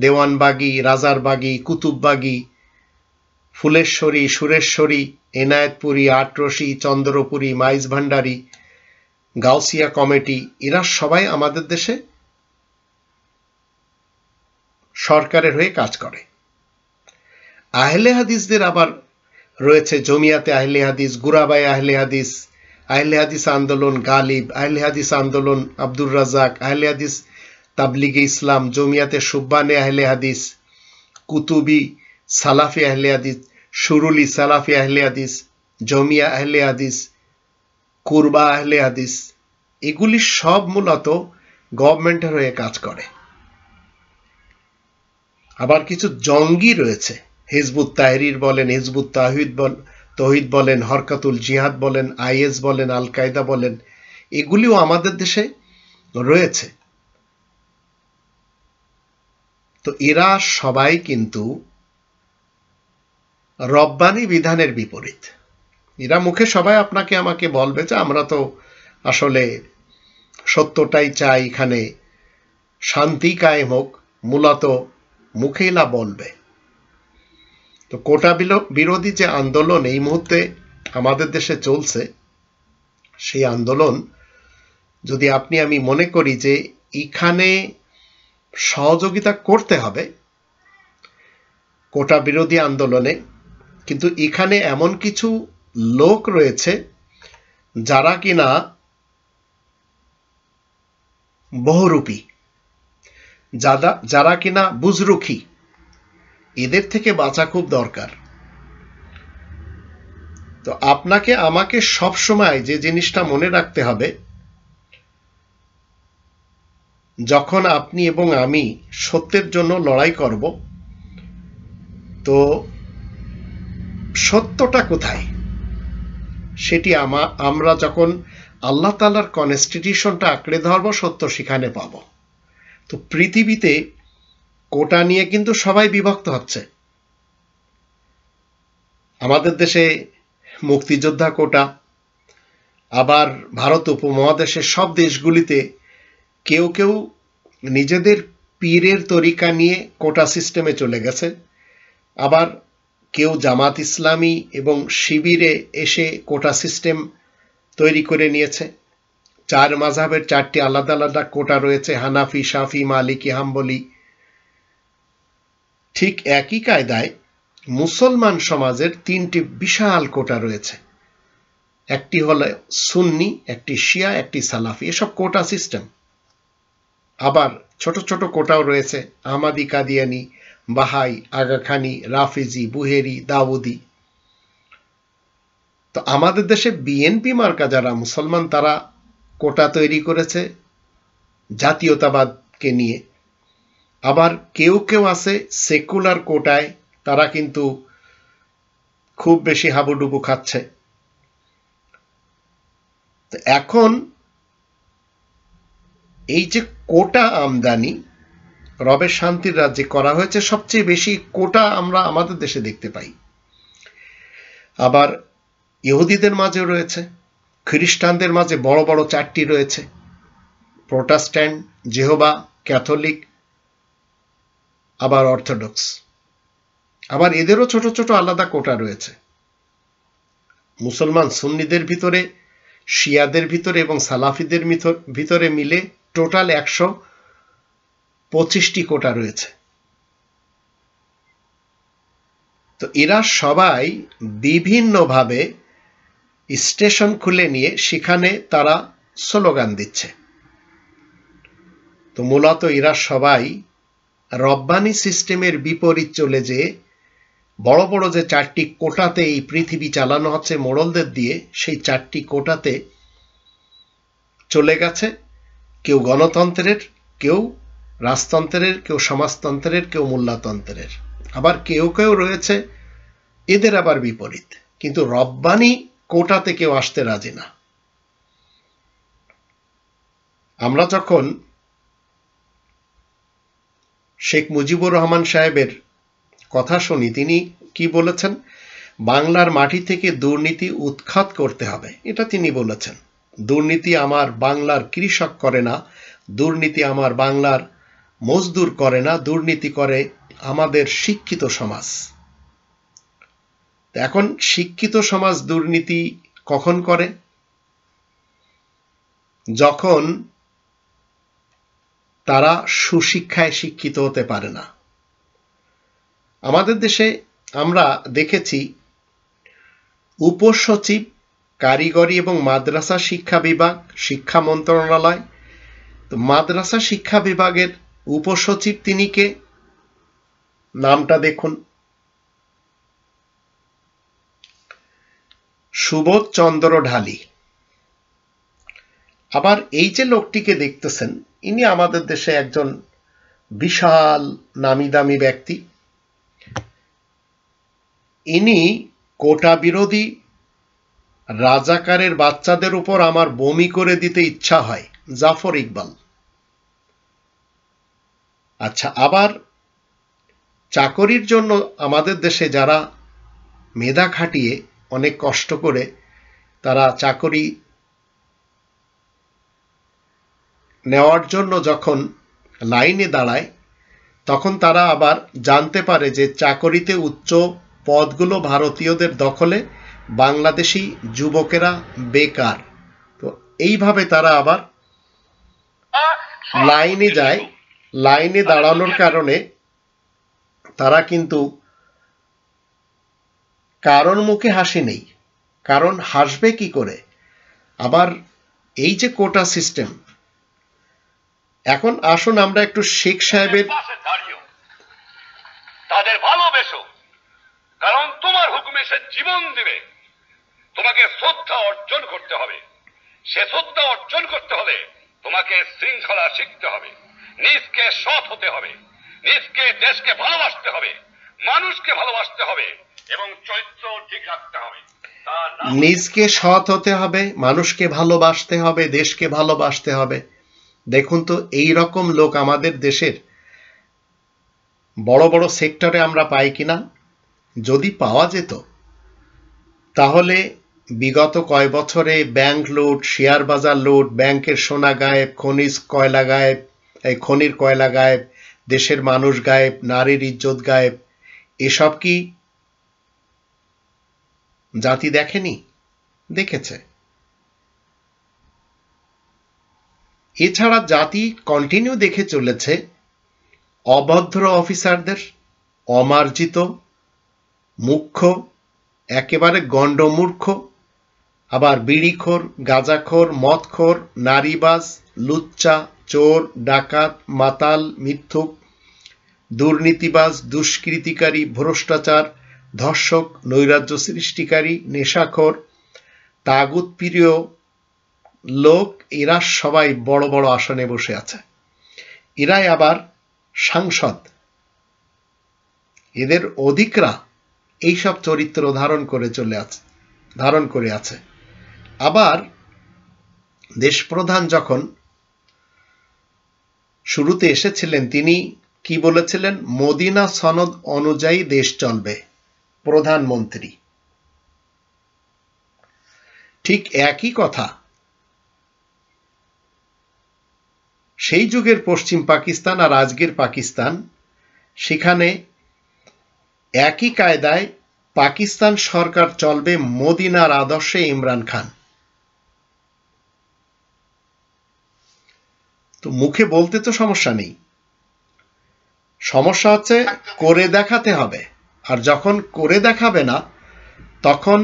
দেওয়ানবাগি রাজারবাগি কুতুববাগি ফুলেশ্বরী সুরেশ্বরী এনায়েতপুরী আটরসি চন্দ্রপুরী মাইজ ভান্ডারি গাউসিয়া কমিটি এরা সবাই আমাদের দেশে সরকারের হয়ে কাজ করে আহলে হাদিসদের আবার রয়েছে জমিয়াতে আহলে হাদিস গুরাবাই আহলে হাদিস আহলে হাদিস আন্দোলন গালিব আহলে হাদিস আন্দোলন আব্দুর রাজাক আহলে হাদিস তাবলিগে ইসলাম জমিয়াতে সুব্বানে আহলে হাদিস কুতুবি সালাফি আহলে আদিস সুরুলি সালাফি আহলে আদিস জমিয়া আহলে আদিস কুরবা আহলে আদিস এগুলি সব মূলত গভর্নমেন্টের হয়ে কাজ করে আবার কিছু জঙ্গি রয়েছে হিজবুত তাহরির বলেন হিজবুত তাহিদ বল তহিদ বলেন হরকাতুল জিহাদ বলেন আইএস বলেন আল কায়দা বলেন এগুলিও আমাদের দেশে রয়েছে তো এরা সবাই কিন্তু রব্বানি বিধানের বিপরীত এরা মুখে সবাই আপনাকে আমাকে বলবে যে আমরা তো আসলে সত্যটাই চাই এখানে শান্তি কায়েম হোক মূলত না বলবে তো কোটা বিরোধী যে আন্দোলন এই মুহূর্তে আমাদের দেশে চলছে সেই আন্দোলন যদি আপনি আমি মনে করি যে এখানে সহযোগিতা করতে হবে কোটা বিরোধী আন্দোলনে কিন্তু এখানে এমন কিছু লোক রয়েছে যারা কিনা বহুরূপী যারা যারা কিনা বুজরুখী এদের থেকে বাঁচা খুব দরকার তো আপনাকে আমাকে সব সময় যে জিনিসটা মনে রাখতে হবে যখন আপনি এবং আমি সত্যের জন্য লড়াই করব তো সত্যটা কোথায় সেটি আমরা যখন আল্লাহ তালার কনস্টিটিউশনটা আঁকড়ে ধরবো সত্য সেখানে পাব তো পৃথিবীতে কোটা নিয়ে কিন্তু সবাই বিভক্ত হচ্ছে আমাদের দেশে মুক্তিযোদ্ধা কোটা আবার ভারত উপমহাদেশের সব দেশগুলিতে কেউ কেউ নিজেদের পীরের তরিকা নিয়ে কোটা সিস্টেমে চলে গেছে আবার কেউ জামাত ইসলামী এবং শিবিরে এসে কোটা সিস্টেম তৈরি করে নিয়েছে চার মাঝাবের চারটি আলাদা আলাদা কোটা রয়েছে হানাফি সাফি মালিকি হাম্বলি ঠিক একই কায়দায় মুসলমান সমাজের তিনটি বিশাল কোটা রয়েছে একটি হল সুন্নি একটি শিয়া একটি সালাফি এসব কোটা সিস্টেম আবার ছোট ছোট কোটাও রয়েছে আমাদি কাদিয়ানি বাহাই আগাখানি রাফিজি বুহেরি দাউদি তো আমাদের দেশে বিএনপি মার্কা যারা মুসলমান তারা কোটা তৈরি করেছে জাতীয়তাবাদকে নিয়ে আবার কেউ কেউ আছে সেকুলার কোটায় তারা কিন্তু খুব বেশি হাবুডুবু খাচ্ছে এখন এই যে কোটা আমদানি রবের শান্তির রাজ্যে করা হয়েছে সবচেয়ে বেশি কোটা আমরা আমাদের দেশে দেখতে পাই আবার ইহুদিদের মাঝে রয়েছে খ্রিস্টানদের মাঝে বড় বড় চারটি রয়েছে প্রোটাস্ট্যান্ট জেহবা ক্যাথলিক আবার অর্থোডক্স আবার এদেরও ছোট ছোট আলাদা কোটা রয়েছে মুসলমান সুন্নিদের ভিতরে শিয়াদের ভিতরে এবং সালাফিদের ভিতরে মিলে টোটাল একশো পঁচিশটি কোটা রয়েছে তো এরা সবাই বিভিন্নভাবে স্টেশন খুলে নিয়ে সেখানে তারা স্লোগান দিচ্ছে তো মূলত এরা সবাই রব্বানি সিস্টেমের বিপরীত চলে যে বড় বড় যে চারটি কোটাতে এই পৃথিবী চালানো হচ্ছে মোড়লদের দিয়ে সেই চারটি কোটাতে চলে গেছে কেউ গণতন্ত্রের কেউ রাজতন্ত্রের কেউ সমাজতন্ত্রের কেউ মোল্লাতন্ত্রের আবার কেউ কেউ রয়েছে এদের আবার বিপরীত কিন্তু রব্বানি কোটাতে কেউ আসতে রাজি না আমরা যখন শেখ মুজিবুর রহমান সাহেবের কথা শুনি তিনি কি বলেছেন বাংলার মাটি থেকে দুর্নীতি উৎখাত করতে হবে এটা তিনি বলেছেন দুর্নীতি আমার বাংলার কৃষক করে না দুর্নীতি আমার বাংলার মজদুর করে না দুর্নীতি করে আমাদের শিক্ষিত সমাজ এখন শিক্ষিত সমাজ দুর্নীতি কখন করে যখন তারা সুশিক্ষায় শিক্ষিত হতে পারে না আমাদের দেশে আমরা দেখেছি উপসচিব কারিগরি এবং মাদ্রাসা শিক্ষা বিভাগ শিক্ষা মন্ত্রণালয় মাদ্রাসা শিক্ষা বিভাগের উপসচিব তিনি কে নামটা দেখুন সুবোধ চন্দ্র ঢালি আবার এই যে লোকটিকে দেখতেছেন ইনি আমাদের দেশে একজন বিশাল নামি দামি ব্যক্তি ইনি কোটা বিরোধী রাজাকারের বাচ্চাদের উপর আমার বমি করে দিতে ইচ্ছা হয় জাফর ইকবাল আচ্ছা আবার চাকরির জন্য আমাদের দেশে যারা মেধা খাটিয়ে অনেক কষ্ট করে তারা চাকরি নেওয়ার জন্য যখন লাইনে দাঁড়ায় তখন তারা আবার জানতে পারে যে চাকরিতে উচ্চ পদগুলো ভারতীয়দের দখলে বাংলাদেশি যুবকেরা বেকার তো এইভাবে তারা আবার লাইনে যায় লাইনে দাঁড়ানোর কারণে তারা কিন্তু কারণ মুখে হাসি নেই কারণ হাসবে কি করে আবার এই যে কোটা সিস্টেম এখন আসুন আমরা একটু শেখ সাহেবের তাদের ভালোবেসো কারণ তোমার হুকুমে সে জীবন দিবে তোমাকে শ্রদ্ধা অর্জন করতে হবে সে শ্রদ্ধা অর্জন করতে হলে তোমাকে শৃঙ্খলা শিখতে হবে নিজকে সৎ হতে হবে নিজকে দেশকে ভালোবাসতে হবে মানুষকে ভালোবাসতে হবে এবং চরিত্র ঠিক রাখতে হবে নিজকে সৎ হতে হবে মানুষকে ভালোবাসতে হবে দেশকে ভালোবাসতে হবে দেখুন তো এই রকম লোক আমাদের দেশের বড় বড় সেক্টরে আমরা পাই কিনা যদি পাওয়া যেত তাহলে বিগত কয় বছরে ব্যাংক লুট শেয়ার বাজার লুট ব্যাংকের সোনা গায়েব খনিজ কয়লা গায়েব তাই খনির কয়লা গায়েব দেশের মানুষ গায়েব নারীর ইজ্জত গায়েব এসব কি জাতি দেখেনি দেখেছে এছাড়া জাতি কন্টিনিউ দেখে চলেছে অভদ্র অফিসারদের অমার্জিত মুখ্য একেবারে গণ্ডমূর্খ আবার বিড়িখোর গাঁজাখোর মদখোর নারীবাজ লুচ্চা চোর ডাকাত মাতাল মিথ্যুক দুর্নীতিবাজ দুষ্কৃতিকারী ভ্রষ্টাচার ধর্ষক নৈরাজ্য সৃষ্টিকারী নেশাখোর তাগুত প্রিয় লোক এরা সবাই বড় বড় আসনে বসে আছে এরাই আবার সাংসদ এদের অধিকরা এইসব চরিত্র ধারণ করে চলে আছে ধারণ করে আছে আবার দেশপ্রধান যখন শুরুতে এসেছিলেন তিনি কি বলেছিলেন মদিনা সনদ অনুযায়ী দেশ চলবে প্রধানমন্ত্রী ঠিক একই কথা সেই যুগের পশ্চিম পাকিস্তান আর আজকের পাকিস্তান সেখানে একই কায়দায় পাকিস্তান সরকার চলবে মদিনার আদর্শে ইমরান খান তো মুখে বলতে তো সমস্যা নেই সমস্যা হচ্ছে করে দেখাতে হবে আর যখন করে দেখাবে না তখন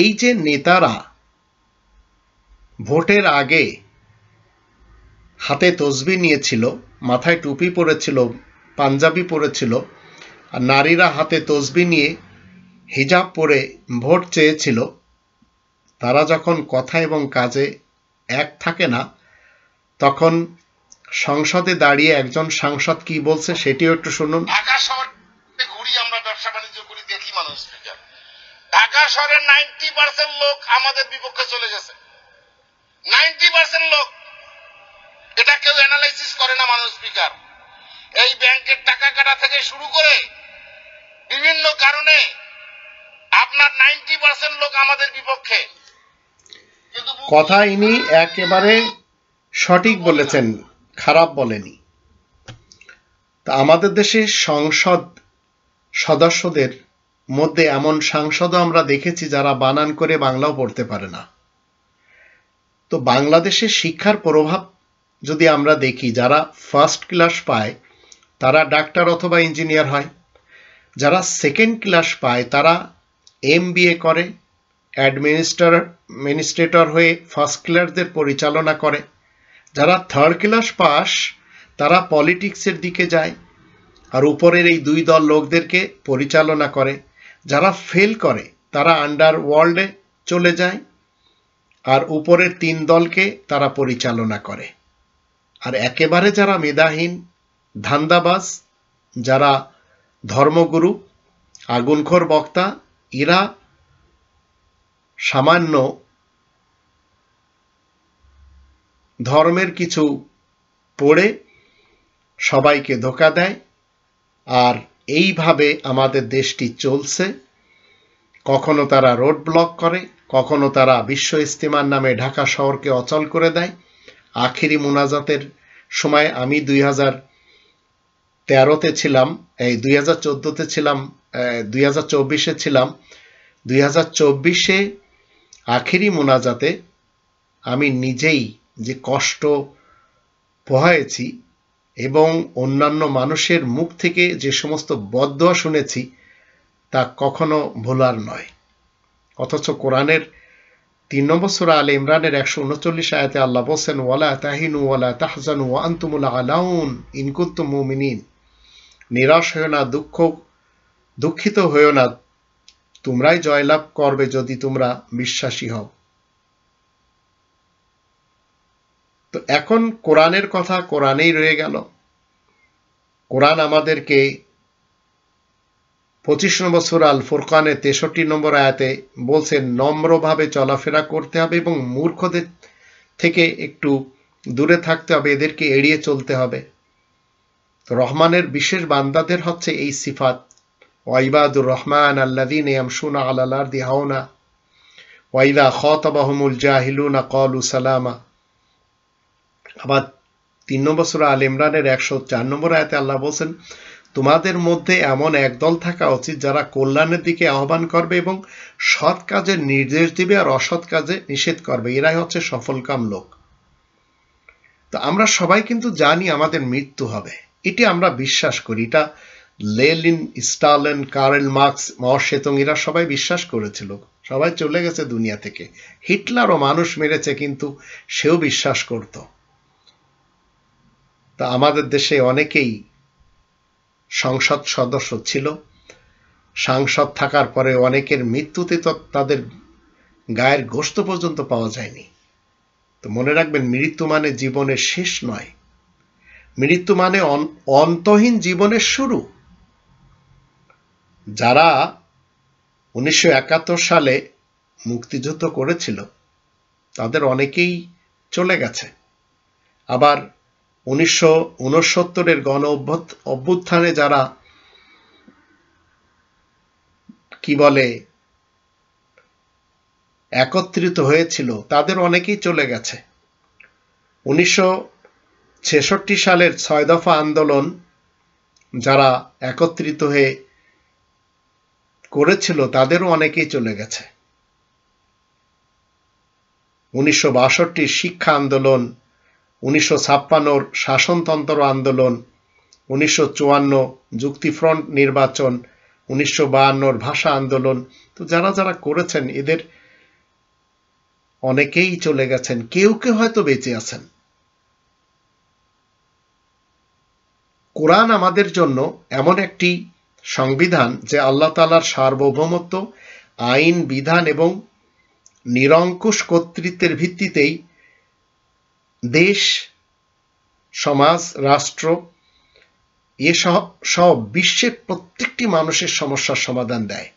এই যে নেতারা ভোটের আগে হাতে তসবি নিয়েছিল মাথায় টুপি পরেছিল পাঞ্জাবি পরেছিল আর নারীরা হাতে তসবি নিয়ে হিজাব পরে ভোট চেয়েছিল তারা যখন কথা এবং কাজে এক থাকে না তখন সংসদে দাঁড়িয়ে একজন সাংসদ কি বলছে সেটিও একটু শুনুন ঢাকা ঘুরি আমরা ব্যবসা বাণিজ্য করি দেখি মানুষ ঢাকা শহরের নাইনটি পার্সেন্ট লোক আমাদের বিপক্ষে চলে গেছে নাইনটি পার্সেন্ট লোক এটা কেউ অ্যানালাইসিস করে না মানুষ স্পিকার এই ব্যাংকের টাকা কাটা থেকে শুরু করে বিভিন্ন কারণে আপনার নাইনটি পার্সেন্ট লোক আমাদের বিপক্ষে কথা ইনি একেবারে সঠিক বলেছেন খারাপ বলেনি তা আমাদের দেশে সংসদ সদস্যদের মধ্যে এমন সাংসদও আমরা দেখেছি যারা বানান করে বাংলাও পড়তে পারে না তো বাংলাদেশে শিক্ষার প্রভাব যদি আমরা দেখি যারা ফার্স্ট ক্লাস পায় তারা ডাক্তার অথবা ইঞ্জিনিয়ার হয় যারা সেকেন্ড ক্লাস পায় তারা এম করে অ্যাডমিনিস্ট্রেটর হয়ে ফার্স্ট ক্লাসদের পরিচালনা করে যারা থার্ড ক্লাস পাস তারা পলিটিক্সের দিকে যায় আর উপরের এই দুই দল লোকদেরকে পরিচালনা করে যারা ফেল করে তারা আন্ডার ওয়ার্ল্ডে চলে যায় আর উপরের তিন দলকে তারা পরিচালনা করে আর একেবারে যারা মেধাহীন ধান্দাবাস যারা ধর্মগুরু আগুনখোর বক্তা এরা সামান্য ধর্মের কিছু পড়ে সবাইকে ধোকা দেয় আর এইভাবে আমাদের দেশটি চলছে কখনো তারা রোড ব্লক করে কখনো তারা বিশ্ব ইস্তেমার নামে ঢাকা শহরকে অচল করে দেয় আখিরি মোনাজাতের সময় আমি দুই হাজার তেরোতে ছিলাম এই দুই হাজার চোদ্দোতে ছিলাম দুই হাজার চব্বিশে ছিলাম দুই হাজার চব্বিশে আখিরি মোনাজাতে আমি নিজেই যে কষ্ট পোহায়েছি এবং অন্যান্য মানুষের মুখ থেকে যে সমস্ত বদয়া শুনেছি তা কখনো ভোলার নয় অথচ কোরআনের তিন নম্বর সুরা আলে ইমরানের একশো উনচল্লিশ আয়তে আল্লাহ বসেন ওয়ালা তাহিনু ওয়ালা তাহজানু আন্তুমুল আলাউন ইনকুন্তু মুমিনিন নিরাশ হয়েও না দুঃখ দুঃখিত হয়েও না তোমরাই জয়লাভ করবে যদি তোমরা বিশ্বাসী হও তো এখন কোরআনের কথা কোরআনেই রয়ে গেল কোরআন আমাদেরকে পঁচিশ নম্বর সুরাল ফুরকানে তেষট্টি নম্বর আয়াতে বলছে নম্রভাবে চলাফেরা করতে হবে এবং মূর্খদের থেকে একটু দূরে থাকতে হবে এদেরকে এড়িয়ে চলতে হবে তো রহমানের বিশেষ বান্দাদের হচ্ছে এই সিফাত ওয়াইবাদুর রহমান আল্লাদিন সুনা আলালার দিহাওনা ওয়াইদা খতাবাহমুল জাহিলুনা কলু সালামা আবার তিন নম্বর সুরা আল ইমরানের একশো চার নম্বর আয়তে আল্লাহ বলছেন তোমাদের মধ্যে এমন একদল থাকা উচিত যারা কল্যাণের দিকে আহ্বান করবে এবং সৎ কাজে নির্দেশ দিবে আর অসৎ কাজে নিষেধ করবে এরাই হচ্ছে সফলকাম লোক তো আমরা সবাই কিন্তু জানি আমাদের মৃত্যু হবে এটি আমরা বিশ্বাস করি এটা লেলিন স্টালেন কারেল মার্কস মহশেতং এরা সবাই বিশ্বাস করেছিল সবাই চলে গেছে দুনিয়া থেকে হিটলারও মানুষ মেরেছে কিন্তু সেও বিশ্বাস করতো তা আমাদের দেশে অনেকেই সংসদ সদস্য ছিল সাংসদ থাকার পরে অনেকের মৃত্যুতে তো তাদের গায়ের গোস্ত পর্যন্ত পাওয়া যায়নি তো মনে রাখবেন মৃত্যু মানে জীবনের শেষ নয় মৃত্যু মানে অন্তহীন জীবনের শুরু যারা উনিশশো সালে মুক্তিযুদ্ধ করেছিল তাদের অনেকেই চলে গেছে আবার উনিশশো উনসত্তরের গণ অভ্যুত্থানে যারা কি বলে একত্রিত হয়েছিল তাদের অনেকেই চলে গেছে উনিশশো ছেষট্টি সালের ছয় দফা আন্দোলন যারা একত্রিত হয়ে করেছিল তাদেরও অনেকেই চলে গেছে উনিশশো শিক্ষা আন্দোলন উনিশশো ছাপ্পান্নর শাসনতন্ত্র আন্দোলন উনিশশো চুয়ান্ন যুক্তিফ্রন্ট নির্বাচন উনিশশো বাহান্নর ভাষা আন্দোলন তো যারা যারা করেছেন এদের অনেকেই চলে গেছেন কেউ কেউ হয়তো বেঁচে আছেন কোরআন আমাদের জন্য এমন একটি সংবিধান যে আল্লাহ তালার সার্বভৌমত্ব আইন বিধান এবং নিরঙ্কুশ কর্তৃত্বের ভিত্তিতেই দেশ সমাজ রাষ্ট্র এ সব বিশ্বের প্রত্যেকটি মানুষের সমস্যার সমাধান দেয়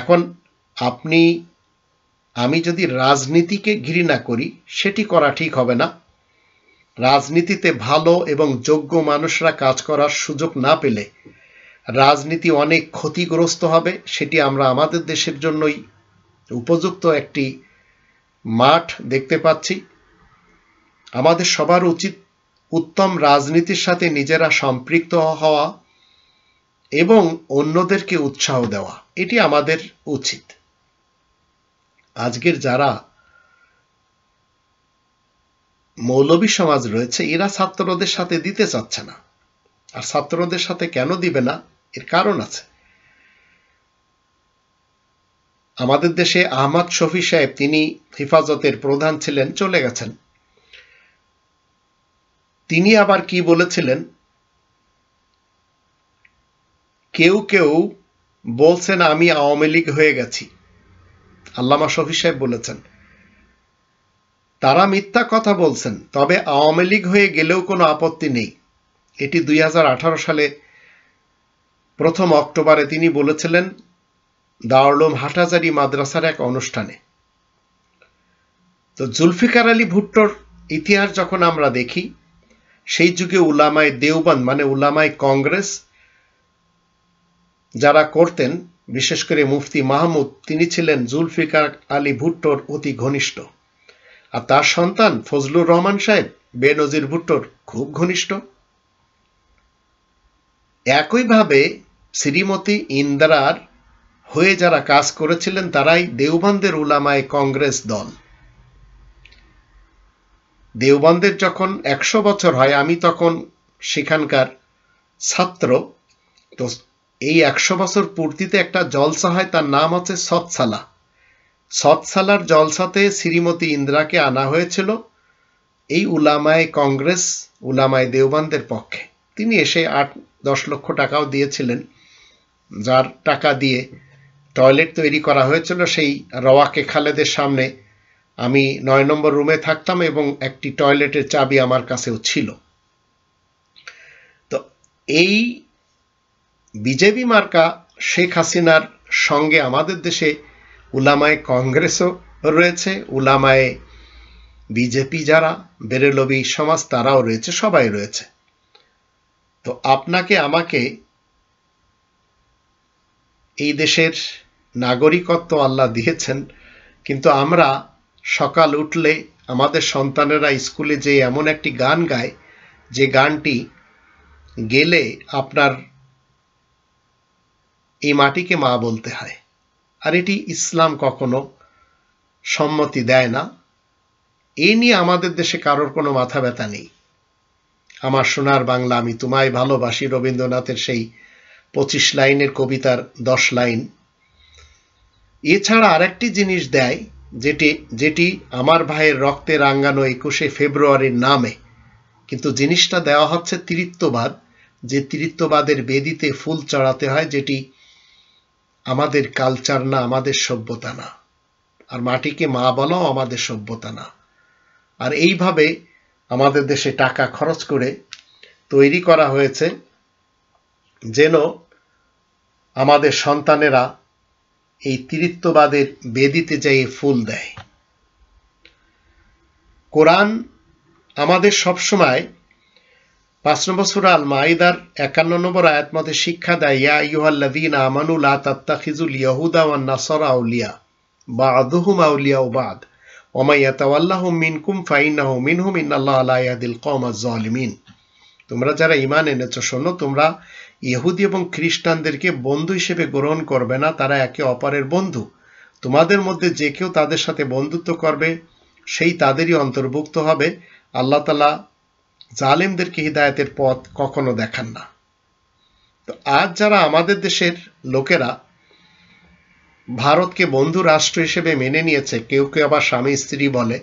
এখন আপনি আমি যদি রাজনীতিকে ঘৃণা করি সেটি করা ঠিক হবে না রাজনীতিতে ভালো এবং যোগ্য মানুষরা কাজ করার সুযোগ না পেলে রাজনীতি অনেক ক্ষতিগ্রস্ত হবে সেটি আমরা আমাদের দেশের জন্যই উপযুক্ত একটি মাঠ দেখতে পাচ্ছি আমাদের সবার উচিত উত্তম রাজনীতির সাথে নিজেরা সম্পৃক্ত হওয়া এবং অন্যদেরকে উৎসাহ দেওয়া এটি আমাদের উচিত আজকের যারা মৌলবী সমাজ রয়েছে এরা ছাত্রদের সাথে দিতে চাচ্ছে না আর ছাত্রদের সাথে কেন দিবে না এর কারণ আছে আমাদের দেশে আহমদ শফি সাহেব তিনি হেফাজতের প্রধান ছিলেন চলে গেছেন তিনি আবার কি বলেছিলেন কেউ কেউ বলছেন আমি আওয়ামী লীগ হয়ে গেছি আল্লামা শফি সাহেব বলেছেন তারা মিথ্যা কথা বলছেন তবে আওয়ামী লীগ হয়ে গেলেও কোনো আপত্তি নেই এটি দুই সালে প্রথম অক্টোবরে তিনি বলেছিলেন দাওয়ালম হাটাজারি মাদ্রাসার এক অনুষ্ঠানে তো জুলফিকার আলী ভুট্টোর ইতিহাস যখন আমরা দেখি সেই যুগে উলামায় দেওবান মানে উলামায় কংগ্রেস যারা করতেন বিশেষ করে মুফতি মাহমুদ তিনি ছিলেন জুলফিকার আলী ভুট্টোর অতি ঘনিষ্ঠ আর তার সন্তান ফজলুর রহমান সাহেব বেনজির ভুট্টোর খুব ঘনিষ্ঠ একইভাবে শ্রীমতী ইন্দ্রার হয়ে যারা কাজ করেছিলেন তারাই দেওবন্দের উলামায় কংগ্রেস দল দেওবন্দের যখন একশো বছর হয় আমি তখন সেখানকার ছাত্র তো এই একশো বছর পূর্তিতে একটা জলসা হয় তার নাম আছে সৎসালা সৎসালার জলসাতে শ্রীমতী ইন্দ্রাকে আনা হয়েছিল এই উলামায় কংগ্রেস উলামায় দেওবান্দের পক্ষে তিনি এসে আট দশ লক্ষ টাকাও দিয়েছিলেন যার টাকা দিয়ে টয়লেট তৈরি করা হয়েছিল সেই রওয়াকে খালেদের সামনে আমি নয় নম্বর রুমে থাকতাম এবং একটি টয়লেটের চাবি আমার কাছেও ছিল তো এই বিজেপি মার্কা শেখ হাসিনার সঙ্গে আমাদের দেশে উলামায় কংগ্রেসও রয়েছে উলামায় বিজেপি যারা বেরেলবি সমাজ তারাও রয়েছে সবাই রয়েছে তো আপনাকে আমাকে এই দেশের নাগরিকত্ব আল্লাহ দিয়েছেন কিন্তু আমরা সকাল উঠলে আমাদের সন্তানেরা স্কুলে যে এমন একটি গান গায় যে গানটি গেলে আপনার এই মাটিকে মা বলতে হয় আর এটি ইসলাম কখনো সম্মতি দেয় না এই নিয়ে আমাদের দেশে কারোর কোনো মাথা ব্যথা নেই আমার সোনার বাংলা আমি তোমায় ভালোবাসি রবীন্দ্রনাথের সেই পঁচিশ লাইনের কবিতার দশ লাইন এছাড়া আরেকটি জিনিস দেয় যেটি যেটি আমার ভাইয়ের রক্তে রাঙ্গানো একুশে ফেব্রুয়ারির নামে কিন্তু জিনিসটা দেওয়া হচ্ছে তিরিত্ববাদ যে তিরিত্ববাদের বেদিতে ফুল চড়াতে হয় যেটি আমাদের কালচার না আমাদের সভ্যতা না আর মাটিকে মা বলাও আমাদের সভ্যতা না আর এইভাবে আমাদের দেশে টাকা খরচ করে তৈরি করা হয়েছে যেন আমাদের সন্তানেরা এই তিরিত্ববাদের বেদিতে যাইয়ে ফুল দেয় কোরআন আমাদের সবসময় পাঁচ নম্বর সুরাল মাইদার একান্ন নম্বর আয়াত মতে শিক্ষা দেয় ইয়া ইউহাল্লাদিন আমানুল খিজুল ইয়াহুদা ওয়ান নাসর আউলিয়া বা আদহুম আউলিয়া ওবাদ ওমাইয়াতাওয়াল্লাহ মিনকুম ফাইনাহ মিনহুম ইন্নাল্লাহ আলা ইয়াদিল কওম আজ তোমরা যারা ইমান এনেছ শোনো তোমরা ইহুদি এবং খ্রিস্টানদেরকে বন্ধু হিসেবে গ্রহণ করবে না তারা একে অপরের বন্ধু তোমাদের মধ্যে যে কেউ তাদের সাথে বন্ধুত্ব করবে সেই তাদেরই অন্তর্ভুক্ত হবে আল্লাহ তালা জালেমদেরকে হিদায়তের পথ কখনো দেখান না তো আজ যারা আমাদের দেশের লোকেরা ভারতকে বন্ধু রাষ্ট্র হিসেবে মেনে নিয়েছে কেউ কেউ আবার স্বামী স্ত্রী বলে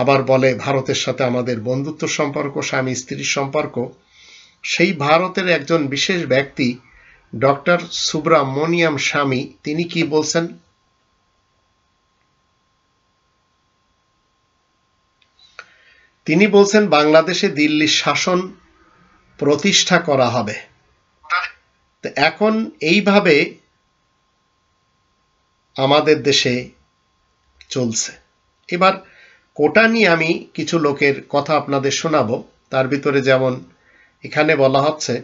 আবার বলে ভারতের সাথে আমাদের বন্ধুত্ব সম্পর্ক স্বামী স্ত্রীর সম্পর্ক সেই ভারতের একজন বিশেষ ব্যক্তি ডক্টর সুব্রামণিয়াম স্বামী তিনি কি বলছেন তিনি বলছেন বাংলাদেশে দিল্লির শাসন প্রতিষ্ঠা করা হবে এখন এইভাবে আমাদের দেশে চলছে এবার কোটা নিয়ে আমি কিছু লোকের কথা আপনাদের শোনাবো তার ভিতরে যেমন এখানে বলা হচ্ছে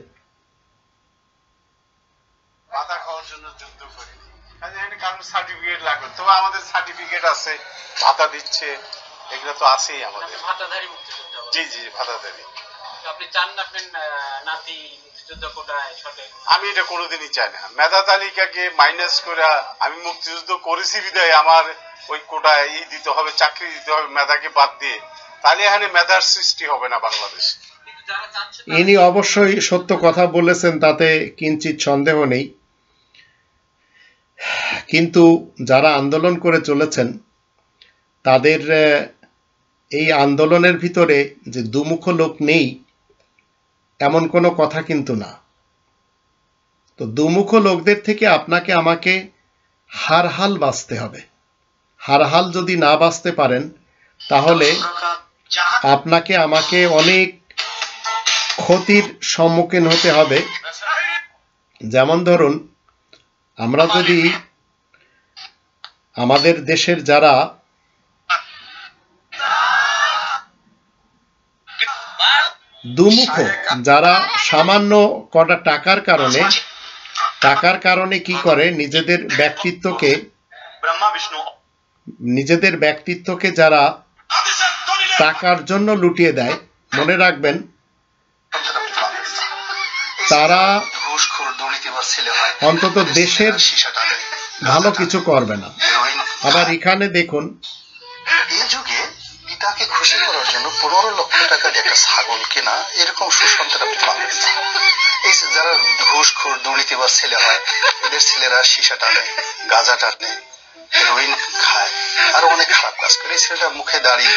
আমি এটা কোনোদিনই চাই না মেধা তালিকাকে মাইনাস করে আমি মুক্তিযুদ্ধ করেছি বিদায় আমার ওই কোটায় ই দিতে হবে চাকরি দিতে হবে মেধাকে বাদ দিয়ে তাহলে এখানে মেধার সৃষ্টি হবে না বাংলাদেশে ইনি অবশ্যই সত্য কথা বলেছেন তাতে কিঞ্চিত সন্দেহ নেই কিন্তু যারা আন্দোলন করে চলেছেন তাদের এই আন্দোলনের ভিতরে যে দুমুখ লোক নেই এমন কোনো কথা কিন্তু না তো দুমুখ লোকদের থেকে আপনাকে আমাকে হার হাল বাঁচতে হবে হার হাল যদি না বাঁচতে পারেন তাহলে আপনাকে আমাকে অনেক ক্ষতির সম্মুখীন হতে হবে যেমন ধরুন আমরা যদি আমাদের দেশের যারা দুমুখ যারা সামান্য কটা টাকার কারণে টাকার কারণে কি করে নিজেদের ব্যক্তিত্বকে নিজেদের ব্যক্তিত্বকে যারা টাকার জন্য লুটিয়ে দেয় মনে রাখবেন তারা অন্তত দেশের ভালো কিছু করবে না আবার এখানে দেখুন এই যুগে পিতাকে যারা ঘুষখোর দুর্নীতিবাজ ছেলে হয় এদের ছেলেরা সীসা টানে গাঁজা টানে হেরোইন খায় আরো অনেক খারাপ কাজ করে ছেলেটা মুখে দাঁড়িয়ে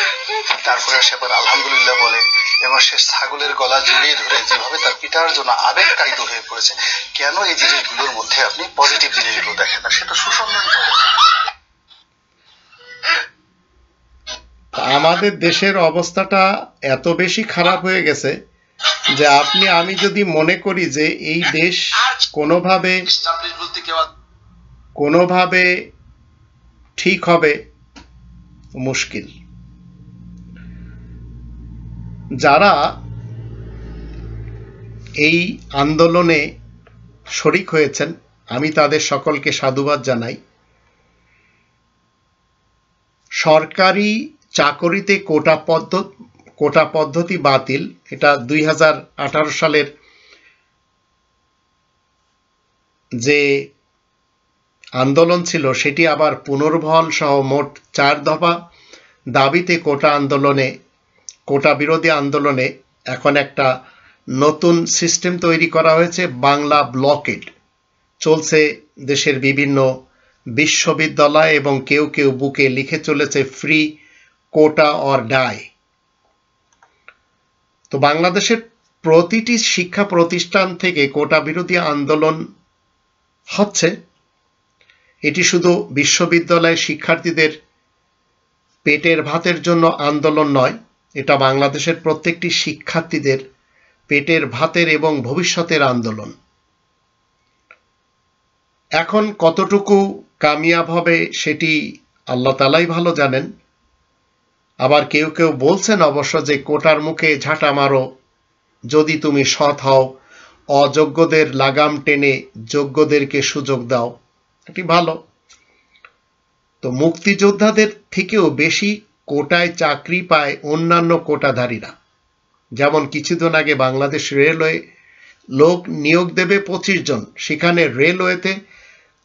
তারপরে সে আবার আলহামদুলিল্লাহ বলে এবং সে ছাগলের গলা জড়িয়ে ধরে যেভাবে তার পিতার জন্য আবেগকায়িত হয়ে পড়েছে কেন এই জিনিসগুলোর মধ্যে আপনি পজিটিভ জিনিসগুলো দেখেন না সেটা সুসন্ধানিত আমাদের দেশের অবস্থাটা এত বেশি খারাপ হয়ে গেছে যে আপনি আমি যদি মনে করি যে এই দেশ কোনোভাবে কোনোভাবে ঠিক হবে মুশকিল যারা এই আন্দোলনে শরিক হয়েছেন আমি তাদের সকলকে সাধুবাদ জানাই সরকারি চাকরিতে কোটা পদ্ধতি কোটা পদ্ধতি বাতিল এটা দুই সালের যে আন্দোলন ছিল সেটি আবার পুনর্বহল সহ মোট চার দফা দাবিতে কোটা আন্দোলনে কোটা বিরোধী আন্দোলনে এখন একটা নতুন সিস্টেম তৈরি করা হয়েছে বাংলা ব্লকেট চলছে দেশের বিভিন্ন বিশ্ববিদ্যালয় এবং কেউ কেউ বুকে লিখে চলেছে ফ্রি কোটা অর ডাই তো বাংলাদেশের প্রতিটি শিক্ষা প্রতিষ্ঠান থেকে কোটা বিরোধী আন্দোলন হচ্ছে এটি শুধু বিশ্ববিদ্যালয়ের শিক্ষার্থীদের পেটের ভাতের জন্য আন্দোলন নয় এটা বাংলাদেশের প্রত্যেকটি শিক্ষার্থীদের পেটের ভাতের এবং ভবিষ্যতের আন্দোলন এখন কতটুকু কামিয়াব হবে সেটি আল্লাহ তালাই ভালো জানেন আবার কেউ কেউ বলছেন অবশ্য যে কোটার মুখে ঝাঁটা মারো যদি তুমি সৎ হও অযোগ্যদের লাগাম টেনে যোগ্যদেরকে সুযোগ দাও এটি ভালো তো মুক্তিযোদ্ধাদের থেকেও বেশি কোটায় চাকরি পায় অন্যান্য কোটাধারীরা যেমন কিছুদিন আগে বাংলাদেশ রেলওয়ে লোক নিয়োগ দেবে পঁচিশ জন সেখানে রেলওয়েতে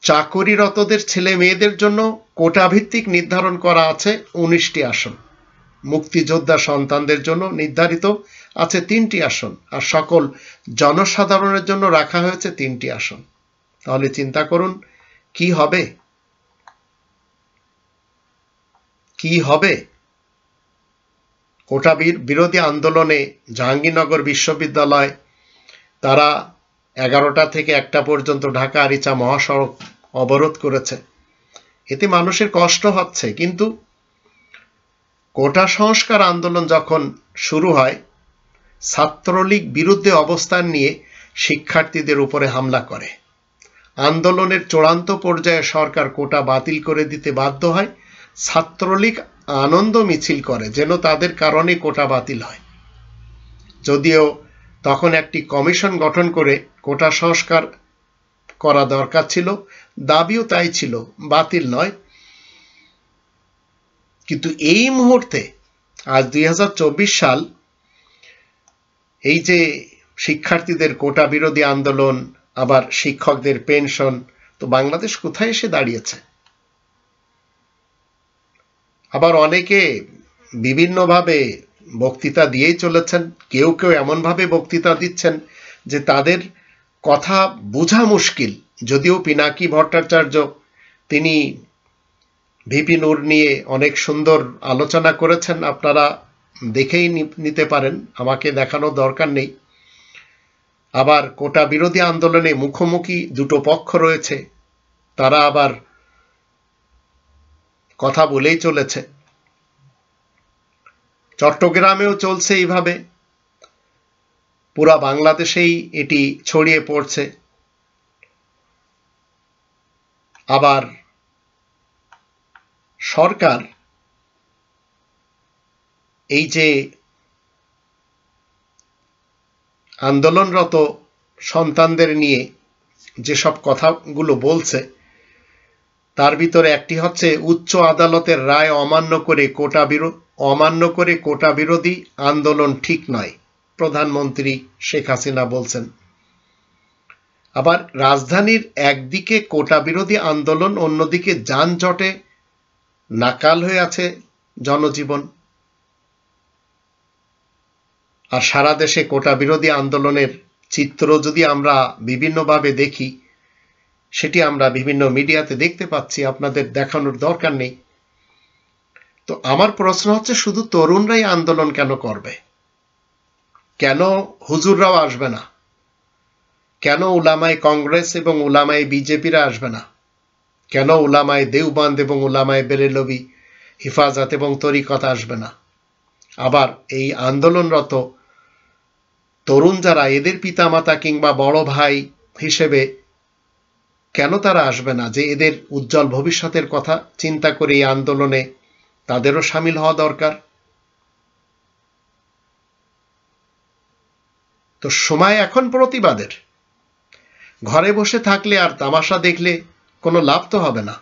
চাকরিরতদের ছেলে মেয়েদের জন্য কোটাভিত্তিক নির্ধারণ করা আছে উনিশটি আসন মুক্তিযোদ্ধা সন্তানদের জন্য নির্ধারিত আছে তিনটি আসন আর সকল জনসাধারণের জন্য রাখা হয়েছে তিনটি আসন তাহলে চিন্তা করুন কি হবে কি হবে কোটাবির বিরোধী আন্দোলনে জাহাঙ্গীরনগর বিশ্ববিদ্যালয় তারা এগারোটা থেকে একটা পর্যন্ত ঢাকা আরিচা মহাসড়ক অবরোধ করেছে এতে মানুষের কষ্ট হচ্ছে কিন্তু কোটা সংস্কার আন্দোলন যখন শুরু হয় ছাত্রলীগ বিরুদ্ধে অবস্থান নিয়ে শিক্ষার্থীদের উপরে হামলা করে আন্দোলনের চূড়ান্ত পর্যায়ে সরকার কোটা বাতিল করে দিতে বাধ্য হয় ছাত্রলীগ আনন্দ মিছিল করে যেন তাদের কারণে কোটা বাতিল হয় যদিও তখন একটি কমিশন গঠন করে কোটা সংস্কার করা দরকার ছিল দাবিও তাই ছিল বাতিল নয় কিন্তু এই মুহূর্তে আজ দুই সাল এই যে শিক্ষার্থীদের কোটা বিরোধী আন্দোলন আবার শিক্ষকদের পেনশন তো বাংলাদেশ কোথায় এসে দাঁড়িয়েছে আবার অনেকে বিভিন্নভাবে বক্তৃতা দিয়েই চলেছেন কেউ কেউ এমনভাবে বক্তৃতা দিচ্ছেন যে তাদের কথা বোঝা মুশকিল যদিও পিনাকি ভট্টাচার্য তিনি ভিপি নূর নিয়ে অনেক সুন্দর আলোচনা করেছেন আপনারা দেখেই নিতে পারেন আমাকে দেখানো দরকার নেই আবার কোটা বিরোধী আন্দোলনে মুখোমুখি দুটো পক্ষ রয়েছে তারা আবার কথা বলেই চলেছে চট্টগ্রামেও চলছে এইভাবে পুরা বাংলাদেশেই এটি ছড়িয়ে পড়ছে আবার সরকার এই যে আন্দোলনরত সন্তানদের নিয়ে যেসব কথাগুলো বলছে তার ভিতরে একটি হচ্ছে উচ্চ আদালতের রায় অমান্য করে কোটা বিরোধ অমান্য করে কোটা বিরোধী আন্দোলন ঠিক নয় প্রধানমন্ত্রী শেখ হাসিনা বলছেন আবার রাজধানীর একদিকে কোটা বিরোধী আন্দোলন অন্যদিকে যানজটে নাকাল হয়ে আছে জনজীবন আর সারা দেশে কোটা বিরোধী আন্দোলনের চিত্র যদি আমরা বিভিন্নভাবে দেখি সেটি আমরা বিভিন্ন মিডিয়াতে দেখতে পাচ্ছি আপনাদের দেখানোর দরকার নেই তো আমার প্রশ্ন হচ্ছে শুধু তরুণরাই আন্দোলন কেন করবে কেন হুজুররাও আসবে না কেন উলামায় কংগ্রেস এবং উলামায় বিজেপিরা আসবে না কেন উলামায় দেওবান্দ এবং উলামায় বেরেলবি হিফাজত এবং তরিকত আসবে না আবার এই আন্দোলনরত তরুণ যারা এদের পিতামাতা কিংবা বড় ভাই হিসেবে কেন তারা আসবে না যে এদের উজ্জ্বল ভবিষ্যতের কথা চিন্তা করে এই আন্দোলনে তাদেরও সামিল হওয়া দরকার তো সময় এখন প্রতিবাদের ঘরে বসে থাকলে আর তামাশা দেখলে কোনো লাভ তো হবে না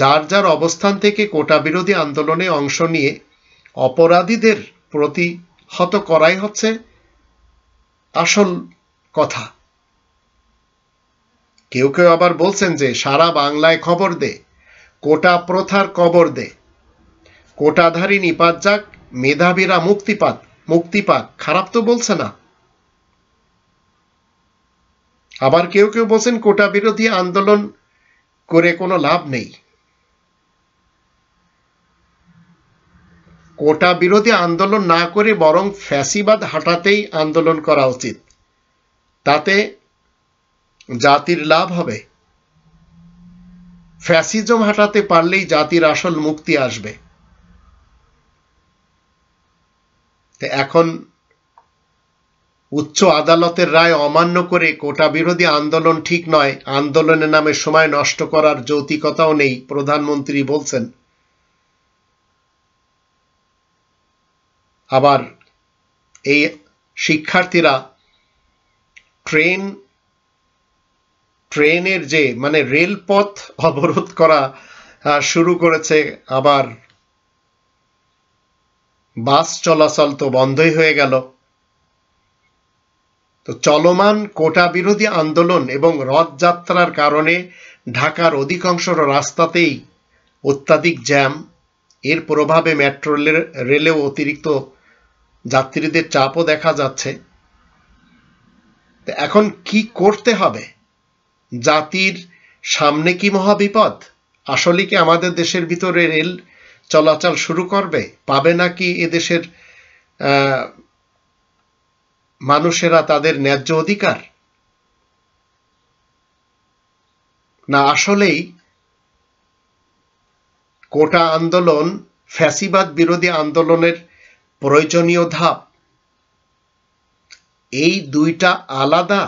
যার যার অবস্থান থেকে কোটা বিরোধী আন্দোলনে অংশ নিয়ে অপরাধীদের প্রতি হত করাই হচ্ছে আসল কথা কেউ কেউ আবার বলছেন যে সারা বাংলায় খবর দে কোটা প্রথার কবর দে কোটাধারী নিপাত যাক মেধাবীরা মুক্তি পাক মুক্তি পাক খারাপ তো বলছে না আবার কেউ কেউ বলছেন কোটা বিরোধী আন্দোলন করে কোনো লাভ নেই কোটা বিরোধী আন্দোলন না করে বরং ফ্যাসিবাদ হাঁটাতেই আন্দোলন করা উচিত তাতে জাতির লাভ হবে ফ্যাসিজম হাঁটাতে পারলেই জাতির আসল মুক্তি আসবে এখন উচ্চ আদালতের রায় অমান্য করে কোটা বিরোধী আন্দোলন ঠিক নয় আন্দোলনের নামে সময় নষ্ট করার যৌতিকতাও নেই প্রধানমন্ত্রী বলছেন আবার এই শিক্ষার্থীরা ট্রেন ট্রেনের যে মানে রেলপথ অবরোধ করা শুরু করেছে আবার বাস চলাচল তো বন্ধই হয়ে গেল তো চলমান কোটা বিরোধী আন্দোলন এবং রথযাত্রার কারণে ঢাকার অধিকাংশ রাস্তাতেই অত্যাধিক জ্যাম এর প্রভাবে মেট্রো রেলেও অতিরিক্ত যাত্রীদের চাপও দেখা যাচ্ছে এখন কি করতে হবে জাতির সামনে কি মহাবিপদ আসলে কি আমাদের দেশের ভিতরে রেল চলাচল শুরু করবে পাবে নাকি এদেশের মানুষেরা তাদের ন্যায্য অধিকার না আসলেই কোটা আন্দোলন ফ্যাসিবাদ বিরোধী আন্দোলনের প্রয়োজনীয় ধাপ এই দুইটা আলাদা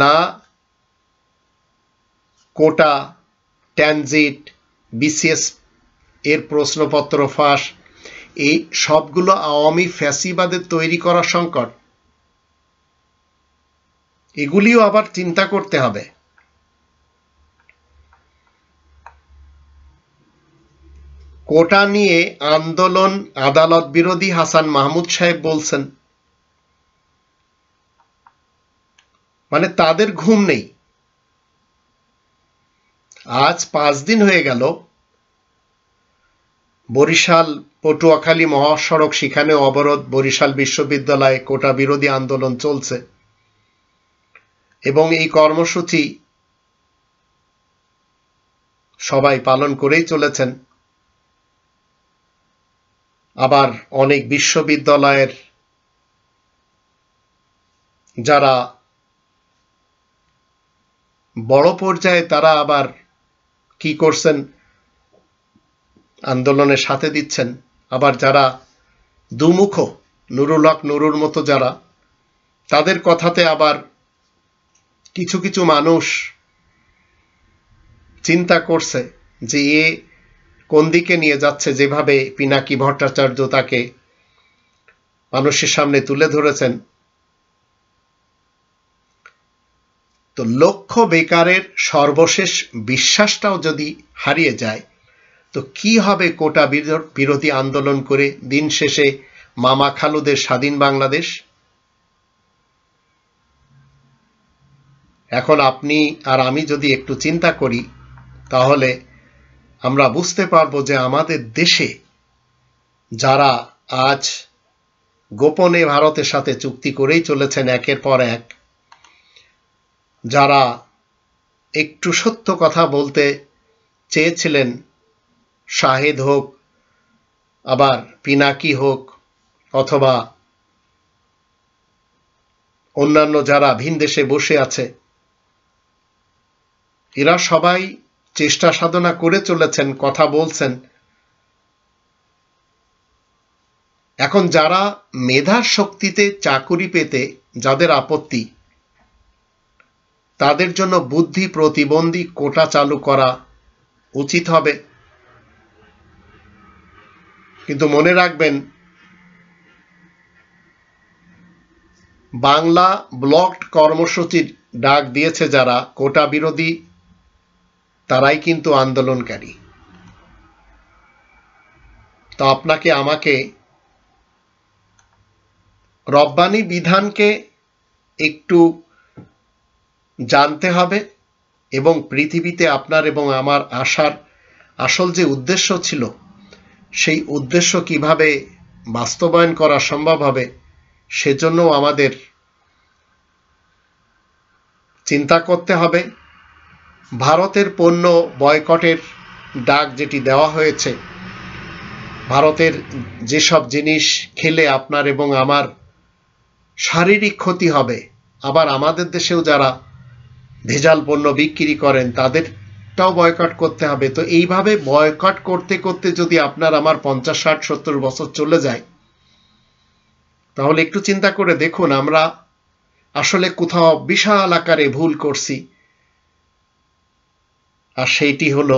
না কোটা ট্যানজিট বিসিএস এর প্রশ্নপত্র ফাঁস এই সবগুলো আওয়ামী ফ্যাসিবাদের তৈরি করা সংকট এগুলিও আবার চিন্তা করতে হবে কোটা নিয়ে আন্দোলন আদালত বিরোধী হাসান মাহমুদ সাহেব বলছেন মানে তাদের ঘুম নেই আজ পাঁচ দিন হয়ে গেল বরিশাল পটুয়াখালী মহাসড়ক সেখানে অবরোধ বরিশাল বিশ্ববিদ্যালয়ে কোটা বিরোধী আন্দোলন চলছে এবং এই কর্মসূচি সবাই পালন করেই চলেছেন আবার অনেক বিশ্ববিদ্যালয়ের যারা বড় পর্যায়ে তারা আবার কি করছেন আন্দোলনের সাথে দিচ্ছেন আবার যারা দুমুখ নুরুল হক নুরুর মতো যারা তাদের কথাতে আবার কিছু কিছু মানুষ চিন্তা করছে যে এ কোন দিকে নিয়ে যাচ্ছে যেভাবে পিনাকি ভট্টাচার্য তাকে মানুষের সামনে তুলে ধরেছেন তো লক্ষ্য বেকারের সর্বশেষ বিশ্বাসটাও যদি হারিয়ে যায় তো কি হবে কোটা বিরোধী আন্দোলন করে দিন শেষে মামা খালুদের স্বাধীন বাংলাদেশ এখন আপনি আর আমি যদি একটু চিন্তা করি তাহলে আমরা বুঝতে পারবো যে আমাদের দেশে যারা আজ গোপনে ভারতের সাথে চুক্তি করেই চলেছেন একের পর এক যারা একটু সত্য কথা বলতে চেয়েছিলেন শাহিদ হোক আবার পিনাকি হোক অথবা অন্যান্য যারা ভিন দেশে বসে আছে এরা সবাই চেষ্টা সাধনা করে চলেছেন কথা বলছেন এখন যারা মেধার শক্তিতে চাকুরি পেতে যাদের আপত্তি তাদের জন্য বুদ্ধি প্রতিবন্ধী কোটা চালু করা উচিত হবে কিন্তু মনে রাখবেন বাংলা ব্লকড কর্মসূচির ডাক দিয়েছে যারা কোটা বিরোধী তারাই কিন্তু আন্দোলনকারী তো আপনাকে আমাকে রব্বানি বিধানকে একটু জানতে হবে এবং পৃথিবীতে আপনার এবং আমার আসার আসল যে উদ্দেশ্য ছিল সেই উদ্দেশ্য কিভাবে বাস্তবায়ন করা সম্ভব হবে সেজন্য আমাদের চিন্তা করতে হবে ভারতের পণ্য বয়কটের ডাক যেটি দেওয়া হয়েছে ভারতের যেসব জিনিস খেলে আপনার এবং আমার শারীরিক ক্ষতি হবে আবার আমাদের দেশেও যারা ভেজাল পণ্য বিক্রি করেন তাদেরটাও বয়কট করতে হবে তো এইভাবে বয়কট করতে করতে যদি আপনার আমার পঞ্চাশ ষাট সত্তর বছর চলে যায় তাহলে একটু চিন্তা করে দেখুন আমরা আসলে কোথাও বিশাল আকারে ভুল করছি আর সেইটি হল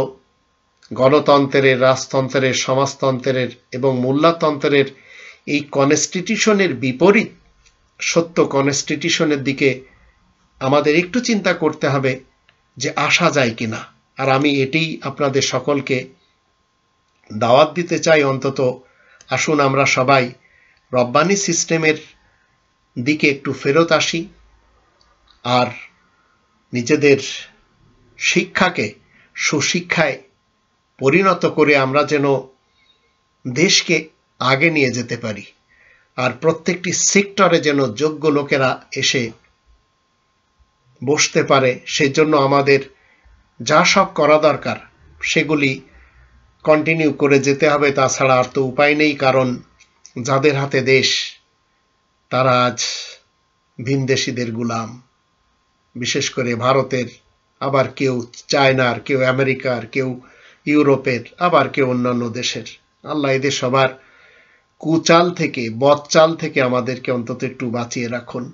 গণতন্ত্রের রাজতন্ত্রের সমাজতন্ত্রের এবং মূল্যতন্ত্রের এই কনস্টিটিউশনের বিপরীত সত্য কনস্টিটিউশনের দিকে আমাদের একটু চিন্তা করতে হবে যে আসা যায় কি না আর আমি এটি আপনাদের সকলকে দাওয়াত দিতে চাই অন্তত আসুন আমরা সবাই রব্বানি সিস্টেমের দিকে একটু ফেরত আসি আর নিজেদের শিক্ষাকে সুশিক্ষায় পরিণত করে আমরা যেন দেশকে আগে নিয়ে যেতে পারি আর প্রত্যেকটি সেক্টরে যেন যোগ্য লোকেরা এসে বসতে পারে সেজন্য আমাদের যা সব করা দরকার সেগুলি কন্টিনিউ করে যেতে হবে তাছাড়া আর তো উপায় নেই কারণ যাদের হাতে দেশ তারা আজ ভিনদেশিদের গুলাম বিশেষ করে ভারতের আবার কেউ চায়নার কেউ আমেরিকার কেউ ইউরোপের আবার কেউ অন্যান্য দেশের আল্লাহ এদের সবার কুচাল থেকে বদচাল থেকে আমাদেরকে অন্তত একটু বাঁচিয়ে রাখুন